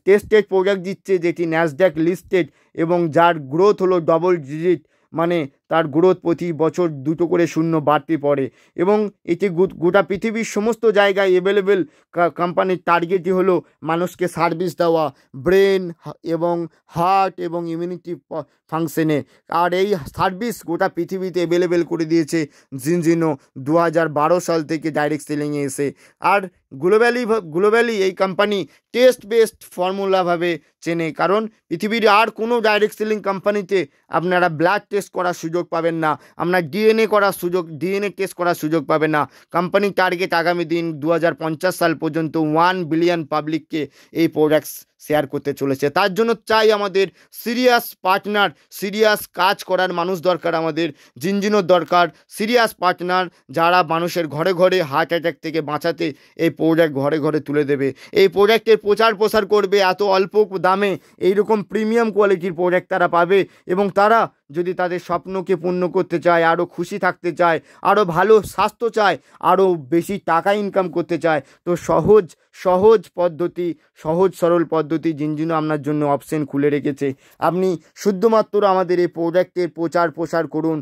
টেস্টেড প্রোডাক্ট দিচ্ছে যেটি ন্যাসড্যাক লিস্টেড এবং যার গ্রোথ হলো ডবল ডিজিট মানে তার গ্রোথ প্রতি বছর দুটো করে শূন্য বাড়তে পড়ে এবং এতে গোটা পৃথিবীর সমস্ত জায়গায় অ্যাভেলেবেল কোম্পানির টার্গেটই হলো মানুষকে সার্ভিস দেওয়া ব্রেন এবং হার্ট এবং ইমিউনিটি ফাংশনে আর এই সার্ভিস গোটা পৃথিবীতে অ্যাভেলেবেল করে দিয়েছে জিনজিনো দু হাজার সাল থেকে ডাইরেক্ট সেলিংয়ে এসে আর গ্লোবালি গ্লোবালি এই কোম্পানি টেস্ট বেসড ফর্মুলাভাবে চেনে কারণ পৃথিবীর আর কোনো ডাইরেক্ট সেলিং কোম্পানিতে আপনারা ব্লাড টেস্ট করার সুযোগ সুযোগ পাবেন না আপনার ডিএনএ করার সুযোগ ডিএনএ টেস্ট করার সুযোগ পাবেন না কোম্পানি টার্গেট আগামী দিন দু সাল পর্যন্ত ওয়ান বিলিয়ন পাবলিককে এই প্রোডাক্টস শেয়ার করতে চলেছে তার জন্য চাই আমাদের সিরিয়াস পার্টনার সিরিয়াস কাজ করার মানুষ দরকার আমাদের জিনজিনোর দরকার সিরিয়াস পার্টনার যারা মানুষের ঘরে ঘরে হার্ট অ্যাটাক থেকে বাঁচাতে এই প্রোডাক্ট ঘরে ঘরে তুলে দেবে এই প্রোডাক্টের প্রচার প্রসার করবে এত অল্প দামে এইরকম প্রিমিয়াম কোয়ালিটির প্রোডাক্ট তারা পাবে এবং তারা যদি তাদের স্বপ্নকে পূর্ণ করতে চায় আরও খুশি থাকতে চায় আরও ভালো স্বাস্থ্য চায় আরও বেশি টাকা ইনকাম করতে চায় তো সহজ সহজ পদ্ধতি সহজ সরল পদ্ধতি পদ্ধতি জিনজিনও আপনার জন্য অপশন খুলে রেখেছে আপনি শুধুমাত্র আমাদের এই প্রোডাক্টের প্রচার প্রসার করুন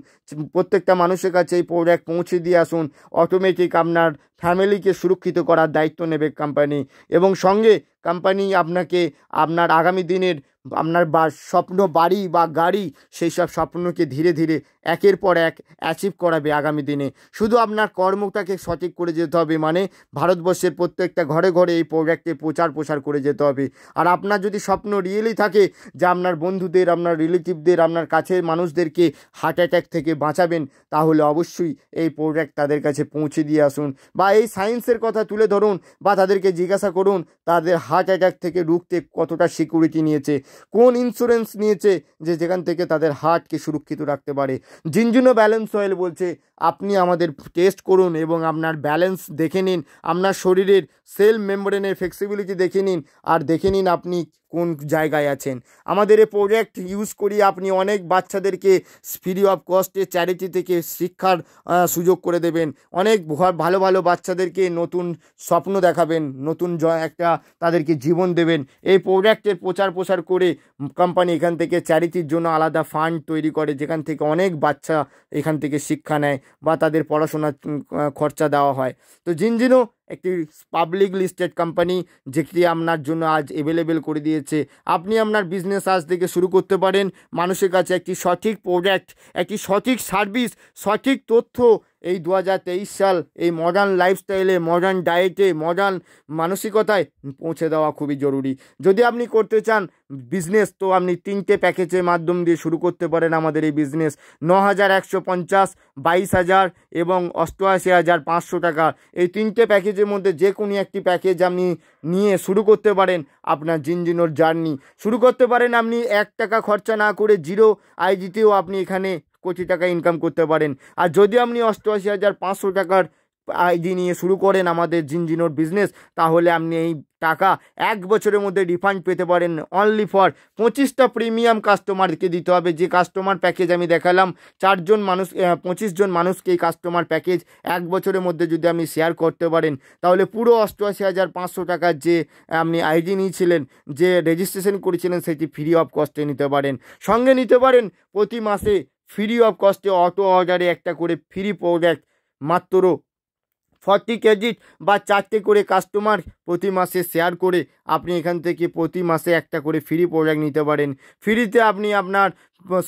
প্রত্যেকটা মানুষের কাছে এই প্রোডাক্ট পৌঁছে দিয়ে আসুন অটোমেটিক আপনার ফ্যামিলিকে সুরক্ষিত করার দায়িত্ব নেবে কোম্পানি এবং সঙ্গে কোম্পানি আপনাকে আপনার আগামী দিনের আপনার বা স্বপ্ন বাড়ি বা গাড়ি সেই সব স্বপ্নকে ধীরে ধীরে একের পর এক অ্যাচিভ করাবে আগামী দিনে শুধু আপনার কর্মটাকে সঠিক করে যেতে হবে মানে ভারতবর্ষের প্রত্যেকটা ঘরে ঘরে এই প্রোডাক্টে প্রচার প্রসার করে যেতে হবে আর আপনার যদি স্বপ্ন রিয়েলি থাকে যে আপনার বন্ধুদের আপনার রিলেটিভদের আপনার কাছের মানুষদেরকে হার্ট অ্যাট্যাক থেকে বাঁচাবেন তাহলে অবশ্যই এই প্রোডাক্ট তাদের কাছে পৌঁছে দিয়ে আসুন বা এই সায়েন্সের কথা তুলে ধরুন বা তাদেরকে জিজ্ঞাসা করুন তাদের হার্ট হার্ট অ্যাটাক থেকে রুখতে কতটা সিকিউরিটি নিয়েছে কোন ইন্স্যুরেন্স নিয়েছে যে যেখান থেকে তাদের হার্টকে সুরক্ষিত রাখতে পারে জিনজুনো ব্যালেন্স অয়েল বলছে আপনি আমাদের টেস্ট করুন এবং আপনার ব্যালেন্স দেখে নিন আপনার শরীরের সেল মেম্বরেনের ফ্লেক্সিবিলিটি দেখে নিন আর দেখে নিন আপনি কোন জায়গায় আছেন আমাদের এই প্রোজেক্ট ইউজ করিয়ে আপনি অনেক বাচ্চাদেরকে ফ্রি অফ কস্টে চ্যারিটি থেকে শিক্ষার সুযোগ করে দেবেন অনেক ভালো ভালো বাচ্চাদেরকে নতুন স্বপ্ন দেখাবেন নতুন একটা তাদেরকে জীবন দেবেন এই প্রোডাক্টের প্রচার প্রসার করে কোম্পানি এখান থেকে চ্যারিটির জন্য আলাদা ফান্ড তৈরি করে যেখান থেকে অনেক বাচ্চা এখান থেকে শিক্ষা নেয় বা তাদের পড়াশোনার খরচা দেওয়া হয় তো জিনজিনো একটি পাবলিক লিস্টেড কোম্পানি যেটি আপনার জন্য আজ অ্যাভেলেবেল করে দিয়েছে আপনি আপনার বিজনেস আজ থেকে শুরু করতে পারেন মানুষের কাছে একটি সঠিক প্রোডাক্ট একটি সঠিক সার্ভিস সঠিক তথ্য এই দু সাল এই মডার্ন লাইফস্টাইলে মডার্ন ডায়েটে মডার্ন মানসিকতায় পৌঁছে দেওয়া খুবই জরুরি যদি আপনি করতে চান বিজনেস তো আপনি তিনটে প্যাকেজের মাধ্যম দিয়ে শুরু করতে পারেন আমাদের এই বিজনেস ন হাজার একশো পঞ্চাশ বাইশ হাজার এবং অষ্টআশি হাজার পাঁচশো টাকা এই তিনটে প্যাকেজের মধ্যে যে কোনো একটি প্যাকেজ আপনি নিয়ে শুরু করতে পারেন আপনার জিনজিনোর জার্নি শুরু করতে পারেন আপনি এক টাকা খরচা না করে জিরো আইজিতেও আপনি এখানে কোটি টাকা ইনকাম করতে পারেন আর যদি আপনি অষ্টআশি হাজার পাঁচশো টাকার আইডি নিয়ে শুরু করেন আমাদের জিনজিনোর বিজনেস তাহলে আপনি এই টাকা এক বছরের মধ্যে রিফান্ড পেতে পারেন অনলি ফর পঁচিশটা প্রিমিয়াম কাস্টমারকে দিতে হবে যে কাস্টমার প্যাকেজ আমি দেখালাম চারজন মানুষ পঁচিশ জন মানুষকে এই কাস্টমার প্যাকেজ এক বছরের মধ্যে যদি আপনি শেয়ার করতে পারেন তাহলে পুরো অষ্টআশি হাজার পাঁচশো টাকার যে আপনি আইডি নিয়েছিলেন যে রেজিস্ট্রেশন করেছিলেন সেটি ফ্রি অফ কস্টে নিতে পারেন সঙ্গে নিতে পারেন প্রতি মাসে ফ্রি অফ কস্টে অটো অর্ডারে একটা করে ফ্রি প্রোডাক্ট মাত্র ফর্টি ক্রেডিট বা চারটে করে কাস্টমার প্রতি মাসে শেয়ার করে আপনি এখান থেকে প্রতি মাসে একটা করে ফ্রি প্রোডাক্ট নিতে পারেন ফ্রিতে আপনি আপনার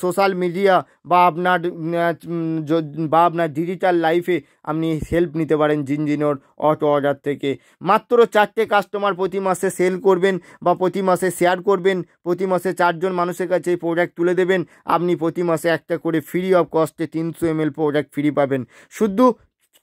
সোশ্যাল মিডিয়া বা আপনার বা আপনার ডিজিটাল লাইফে আপনি হেল্প নিতে পারেন জিনজিনোর অটো অর্ডার থেকে মাত্র চারটে কাস্টমার প্রতি মাসে সেল করবেন বা প্রতি মাসে শেয়ার করবেন প্রতি মাসে চারজন মানুষের কাছে এই প্রোডাক্ট তুলে দেবেন আপনি প্রতি মাসে একটা করে ফ্রি অফ কস্টে তিনশো এম প্রোডাক্ট ফ্রি পাবেন শুধু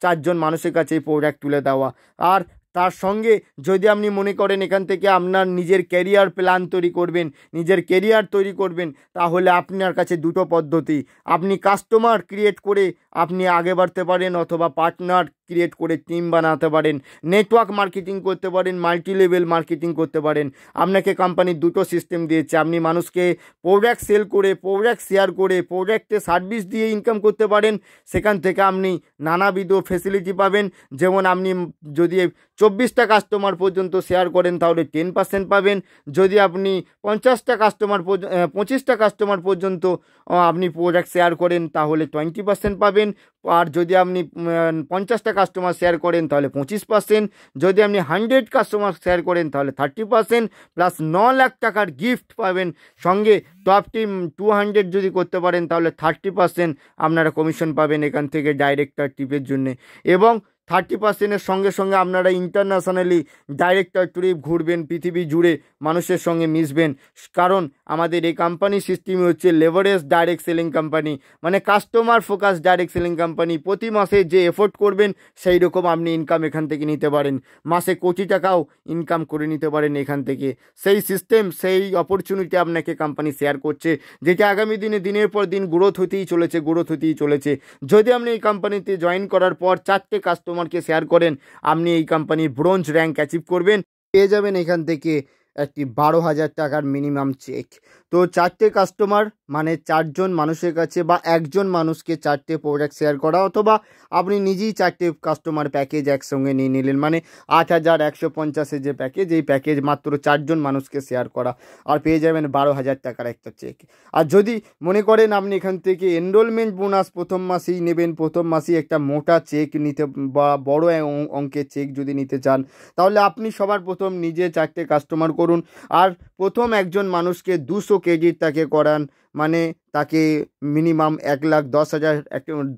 চারজন মানুষের কাছে এই প্রোডাক্ট তুলে দেওয়া আর তার সঙ্গে যদি আপনি মনে করেন এখান থেকে আপনার নিজের ক্যারিয়ার প্ল্যান তৈরি করবেন নিজের ক্যারিয়ার তৈরি করবেন তাহলে আপনার কাছে দুটো পদ্ধতি আপনি কাস্টমার ক্রিয়েট করে আপনি আগে বাড়তে পারেন অথবা পার্টনার ক্রিয়েট করে টিম বানাতে পারেন নেটওয়ার্ক মার্কেটিং করতে পারেন মাল্টি লেভেল মার্কেটিং করতে পারেন আপনাকে কোম্পানি দুটো সিস্টেম দিয়েছে আপনি মানুষকে প্রোডাক্ট সেল করে প্রোডাক্ট শেয়ার করে প্রোডাক্টে সার্ভিস দিয়ে ইনকাম করতে পারেন সেখান থেকে আপনি নানাবিধ ফেসিলিটি পাবেন যেমন আপনি যদি চব্বিশটা কাস্টমার পর্যন্ত শেয়ার করেন তাহলে টেন পার্সেন্ট পাবেন যদি আপনি পঞ্চাশটা কাস্টমার পর্যন্ত পঁচিশটা কাস্টমার পর্যন্ত আপনি প্রোডাক্ট শেয়ার করেন তাহলে টোয়েন্টি পার্সেন্ট পাবেন আর যদি আপনি পঞ্চাশটা কাস্টমার শেয়ার করেন তাহলে পঁচিশ পার্সেন্ট যদি আপনি হান্ড্রেড কাস্টমার শেয়ার করেন তাহলে থার্টি পার্সেন্ট প্লাস ন লাখ টাকার গিফট পাবেন সঙ্গে টপ টিম টু হান্ড্রেড যদি করতে পারেন তাহলে থার্টি পার্সেন্ট আপনারা কমিশন পাবেন এখান থেকে ডাইরেক্টর টিপের জন্যে এবং থার্টি পার্সেন্টের সঙ্গে সঙ্গে আপনারা ইন্টারন্যাশনালি ডাইরেক্টর ট্রিপ ঘুরবেন পৃথিবী জুড়ে মানুষের সঙ্গে মিশবেন কারণ আমাদের এই কোম্পানি সিস্টেমই হচ্ছে লেভারেজ ডাইরেক্ট সেলিং কোম্পানি মানে customer focus direct selling company প্রতি মাসে যে এফোর্ট করবেন সেই রকম আপনি ইনকাম এখান থেকে নিতে পারেন মাসে কোটি টাকাও ইনকাম করে নিতে পারেন এখান থেকে সেই সিস্টেম সেই অপরচুনিটি আপনাকে কোম্পানি শেয়ার করছে যেটা আগামী দিনে দিনের পর দিন গ্রোথ হতেই চলেছে গ্রোথ হতেই চলেছে যদি আপনি এই কোম্পানিতে জয়েন করার পর চারটে কাস্টমার প্রমাণকে শেয়ার করেন আপনি এই কোম্পানির ব্রোঞ্জ র্যাঙ্ক অ্যাচিভ করবেন পেয়ে যাবেন এখান থেকে একটি বারো হাজার টাকার মিনিমাম চেক তো চারটে কাস্টমার মানে চারজন মানুষের কাছে বা একজন মানুষকে চারটে প্রোডাক্ট শেয়ার করা অথবা আপনি নিজেই চারটে কাস্টমার প্যাকেজ একসঙ্গে নিয়ে নিলেন মানে আট হাজার একশো পঞ্চাশের যে প্যাকেজ এই প্যাকেজ মাত্র চারজন মানুষকে শেয়ার করা আর পেয়ে যাবেন বারো হাজার টাকার একটা চেক আর যদি মনে করেন আপনি এখান থেকে এনরোলমেন্ট বোনাস প্রথম মাসেই নেবেন প্রথম মাসেই একটা মোটা চেক নিতে বা বড় অঙ্কের চেক যদি নিতে চান তাহলে আপনি সবার প্রথম নিজে চারটে কাস্টমার করুন আর প্রথম একজন মানুষকে দুশো কেজি তাকে করান মানে তাকে মিনিমাম এক লাখ দশ হাজার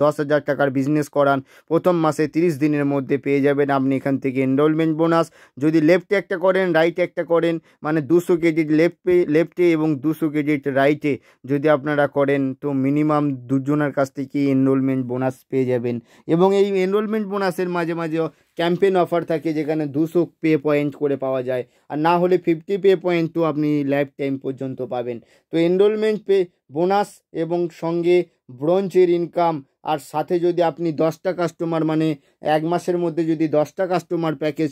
দশ হাজার টাকার বিজনেস করান প্রথম মাসে তিরিশ দিনের মধ্যে পেয়ে যাবেন আপনি এখান থেকে এনরোলমেন্ট বোনাস যদি লেফটে একটা করেন রাইটে একটা করেন মানে দুশো কেজি লেফটে লেফটে এবং দুশো কেজি রাইটে যদি আপনারা করেন তো মিনিমাম দুজনের কাছ থেকে এনরোলমেন্ট বোনাস পেয়ে যাবেন এবং এই এনরোলমেন্ট বোনাসের মাঝে মাঝে ক্যাম্পেন অফার থাকে যেখানে দুশো পে পয়েন্ট করে পাওয়া যায় আর না হলে ফিফটি পে পয়েন্ট তো আপনি লাইফ টাইম পর্যন্ত পাবেন তো এনরোলমেন্ট পে বোনাস এবং সঙ্গে ব্রঞ্চের ইনকাম আর সাথে যদি আপনি দশটা কাস্টমার মানে এক মাসের মধ্যে যদি দশটা কাস্টমার প্যাকেজ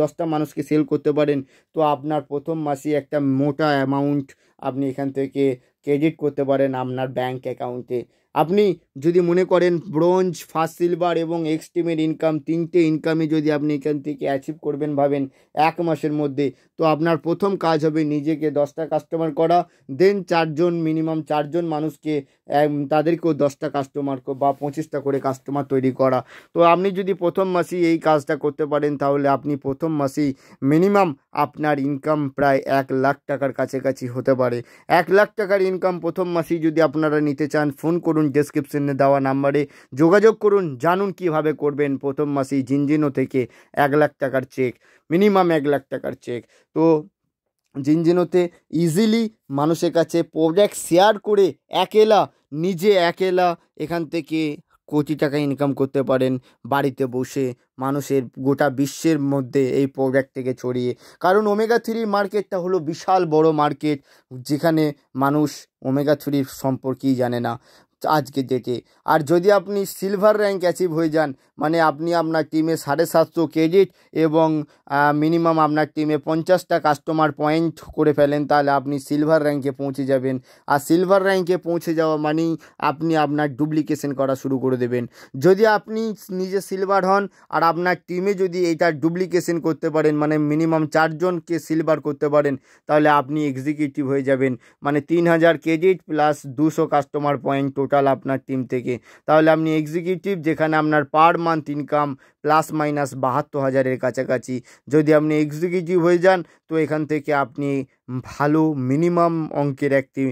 দশটা মানুষকে সেল করতে পারেন তো আপনার প্রথম মাসে একটা মোটা অ্যামাউন্ট আপনি এখান থেকে ক্রেডিট করতে পারেন আপনার ব্যাঙ্ক অ্যাকাউন্টে আপনি যদি মনে করেন ব্রোঞ্জ ফার্স্ট সিলভার এবং এক্সট্রিমের ইনকাম তিনটে ইনকামে যদি আপনি এখান থেকে অ্যাচিভ করবেন ভাবেন এক মাসের মধ্যে তো আপনার প্রথম কাজ হবে নিজেকে দশটা কাস্টমার করা দেন চারজন মিনিমাম চারজন মানুষকে তাদেরকেও দশটা কাস্টমার বা পঁচিশটা করে কাস্টমার তৈরি করা তো আপনি যদি প্রথম মাসেই এই কাজটা করতে পারেন তাহলে আপনি প্রথম মাসেই মিনিমাম আপনার ইনকাম প্রায় এক লাখ টাকার কাছাকাছি হতে পারে এক লাখ টাকার ইনকাম প্রথম মাসেই যদি আপনারা নিতে চান ফোন করুন ডেসক্রিপশনে দেওয়া নাম্বারে যোগাযোগ করুন জানুন কিভাবে করবেন প্রথম মাসেই জিনজিনো থেকে এক লাখ টাকার চেক মিনিমাম এক লাখ টাকার চেক তো জিনজিনোতে ইজিলি মানুষের কাছে প্রোডাক্ট শেয়ার করে একেলা নিজে একেলা এখান থেকে কোটি টাকা ইনকাম করতে পারেন বাড়িতে বসে মানুষের গোটা বিশ্বের মধ্যে এই প্রোডাক্ট থেকে ছড়িয়ে কারণ ওমেগা থ্রির মার্কেটটা হলো বিশাল বড় মার্কেট যেখানে মানুষ ওমেগা থ্রির সম্পর্কেই জানে না আজকের ডেটে আর যদি আপনি সিলভার র্যাঙ্ক অ্যাচিভ হয়ে যান মানে আপনি আপনার টিমে সাড়ে সাতশো ক্রেডিট এবং মিনিমাম আপনার টিমে পঞ্চাশটা কাস্টমার পয়েন্ট করে ফেলেন তাহলে আপনি সিলভার র্যাঙ্কে পৌঁছে যাবেন আর সিলভার র্যাঙ্কে পৌঁছে যাওয়া মানেই আপনি আপনার ডুপ্লিকেশন করা শুরু করে দেবেন যদি আপনি নিজে সিলভার হন আর আপনার টিমে যদি এটা ডুপ্লিকেশন করতে পারেন মানে মিনিমাম চারজনকে সিলভার করতে পারেন তাহলে আপনি এক্সিকিউটিভ হয়ে যাবেন মানে তিন হাজার ক্রেডিট প্লাস দুশো কাস্টমার পয়েন্ট কাল আপনার টিম থেকে তাহলে আপনি এক্সিকিউটিভ যেখানে আপনার per month income plus minus 72000 এর কাছাকাছি যদি আপনি এক্সিকিউটিভ হয়ে যান তো এইখান থেকে আপনি ভালো মিনিমাম অঙ্কের একটি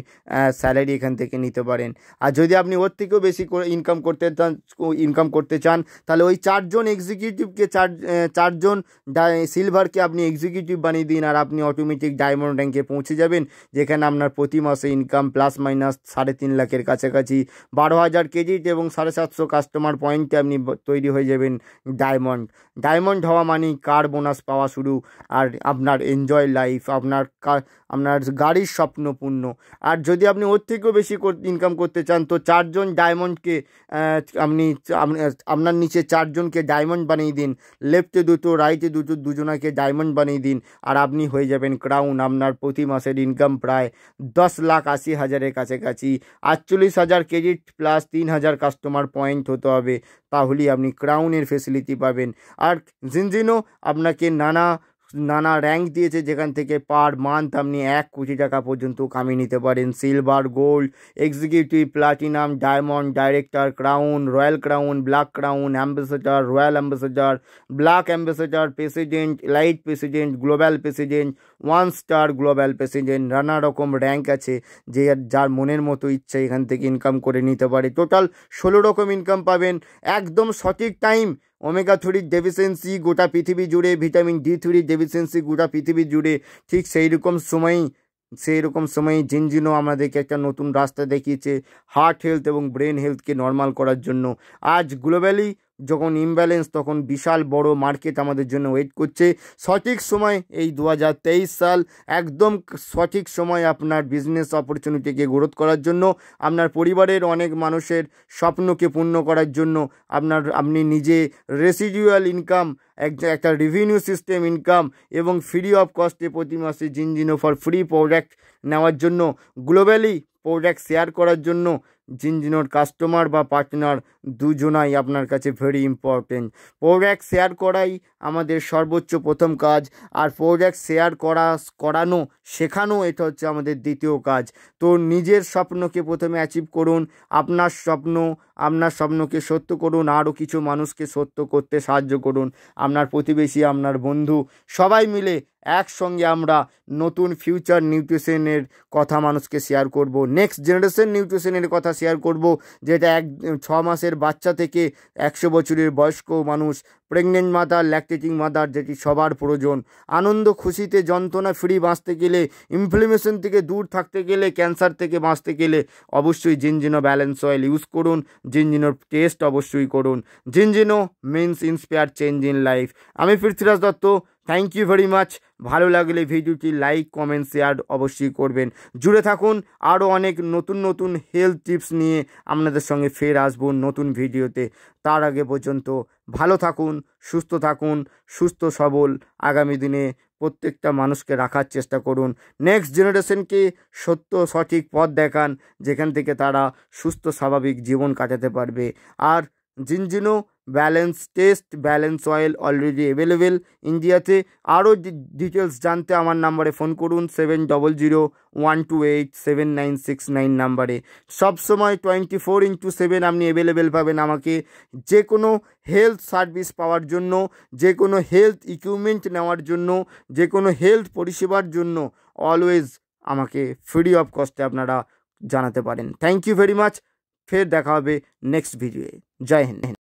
স্যালারি এখান থেকে নিতে পারেন আর যদি আপনি ওর থেকেও বেশি করে ইনকাম করতে ইনকাম করতে চান তাহলে ওই চারজন এক্সিকিউটিভকে চার চারজন সিলভারকে আপনি এক্সিকিউটিভ বানিয়ে দিন আর আপনি অটোমেটিক ডায়মন্ড র্যাঙ্কে পৌঁছে যাবেন যেখানে আপনার প্রতি মাসে ইনকাম প্লাস মাইনাস সাড়ে তিন লাখের কাছাকাছি বারো হাজার ক্রেডিট এবং সাড়ে সাতশো কাস্টমার পয়েন্টে আপনি তৈরি হয়ে যাবেন ডায়মন্ড ডায়মন্ড হওয়া মানে কার বোনাস পাওয়া শুরু আর আপনার এনজয় লাইফ আপনার আপনার গাড়ির স্বপ্ন পূর্ণ আর যদি আপনি ওর থেকেও বেশি ইনকাম করতে চান তো চারজন ডায়মন্ডকে আপনি আপনার নিচে চারজনকে ডায়মন্ড বানিয়ে দিন লেফটে দুটো রাইটে দুটো দুজনাকে ডায়মন্ড বানিয়ে দিন আর আপনি হয়ে যাবেন ক্রাউন আপনার প্রতি মাসের ইনকাম প্রায় দশ লাখ আশি হাজারের কাছাকাছি আটচল্লিশ হাজার ক্রেডিট প্লাস তিন হাজার কাস্টমার পয়েন্ট হতে হবে তাহলেই আপনি ক্রাউনের ফেসিলিটি পাবেন আর জিনজিনও আপনাকে নানা নানা র্যাঙ্ক দিয়েছে যেখান থেকে পার মান্থ আপনি এক কোটি টাকা পর্যন্ত কামিয়ে নিতে পারেন silver gold executive platinum diamond director crown royal crown black crown ambassador royal ambassador black ambassador president light president global president one star global president নানা রকম র্যাঙ্ক আছে যে যার মনের মতো ইচ্ছা এখান থেকে ইনকাম করে নিতে পারে টোটাল ষোলো রকম ইনকাম পাবেন একদম সঠিক টাইম ওমেগা থ্রির ডেফিসিয়েন্সি গোটা পৃথিবী জুড়ে ভিটামিন ডি থ্রি ডেফিসিয়েন্সি গোটা পৃথিবী জুড়ে ঠিক সেই রকম সময়ই সেই রকম সময়ে জিনজিনও আমাদেরকে একটা নতুন রাস্তা দেখিয়েছে হার্ট হেলথ এবং ব্রেন হেলথকে নর্মাল করার জন্য আজ গ্লোবালি যখন ইমব্যালেন্স তখন বিশাল বড় মার্কেট আমাদের জন্য ওয়েট করছে সঠিক সময় এই দু সাল একদম সঠিক সময় আপনার বিজনেস অপরচুনিটিকে গ্রোথ করার জন্য আপনার পরিবারের অনেক মানুষের স্বপ্নকে পূর্ণ করার জন্য আপনার আপনি নিজে রেসিডুয়াল ইনকাম একটা রেভিনিউ সিস্টেম ইনকাম এবং ফ্রি অফ কস্টে প্রতি মাসে জিন জিনো ফর ফ্রি প্রোডাক্ট নেওয়ার জন্য গ্লোবালি প্রোডাক্ট শেয়ার করার জন্য জিনজিনোর কাস্টমার বা পার্টনার দুজনাই আপনার কাছে ভেরি ইম্পর্টেন্ট প্রোডাক্ট শেয়ার করাই আমাদের সর্বোচ্চ প্রথম কাজ আর প্রোডাক্ট শেয়ার করা করানো শেখানো এটা হচ্ছে আমাদের দ্বিতীয় কাজ তো নিজের স্বপ্নকে প্রথমে অ্যাচিভ করুন আপনার স্বপ্ন আপনার স্বপ্নকে সত্য করুন আরও কিছু মানুষকে সত্য করতে সাহায্য করুন আপনার প্রতিবেশী আপনার বন্ধু সবাই মিলে একসঙ্গে আমরা নতুন ফিউচার নিউট্রিশনের কথা মানুষকে শেয়ার করব নেক্সট জেনারেশন নিউট্রিশনের কথা শেয়ার করব যেটা এক ছ মাসের বাচ্চা থেকে একশো বছরের বয়স্ক মানুষ প্রেগনেন্ট মাদার ল্যাকটেটিং মাদার যেটি সবার প্রয়োজন আনন্দ খুশিতে যন্ত্রণা ফ্রি বাঁচতে গেলে ইনফ্লেমেশন থেকে দূর থাকতে গেলে ক্যান্সার থেকে বাঁচতে গেলে অবশ্যই জিনজিনো ব্যালেন্স অয়েল ইউজ করুন জিনজিনোর টেস্ট অবশ্যই করুন Zinzino means inspire change in life আমি Prithviraj Dutta thank you very much ভালো লাগলে ভিডিওটি লাইক কমেন্ট শেয়ার অবশ্যই করবেন জুড়ে থাকুন আরও অনেক নতুন নতুন হেলথ টিপস নিয়ে আপনাদের সঙ্গে ফের আসব নতুন ভিডিওতে তার আগে পর্যন্ত ভালো থাকুন সুস্থ থাকুন সুস্থ সবল আগামী দিনে প্রত্যেকটা মানুষকে রাখার চেষ্টা করুন নেক্সট জেনারেশনকে সত্য সঠিক পথ দেখান যেখান থেকে তারা সুস্থ স্বাভাবিক জীবন কাটাতে পারবে আর Zinzino balance test balance oil already available ইন্ডিয়াতে আরও ডিটেলস জানতে আমার নাম্বারে ফোন করুন seven double zero one two eight seven nine six nine নাম্বারে সবসময় টোয়েন্টি ফোর ইন্টু সেভেন আপনি অ্যাভেলেবেল পাবেন আমাকে যে কোনো হেলথ সার্ভিস পাওয়ার জন্য যে কোনো হেলথ ইকুইপমেন্ট নেওয়ার জন্য যে কোনো হেলথ পরিষেবার জন্য অলওয়েজ আমাকে ফ্রি অফ কস্টে আপনারা জানাতে পারেন থ্যাংক ইউ ভেরি মাচ ফের দেখা হবে নেক্সট ভিডিওয়ে জয় হিন্দ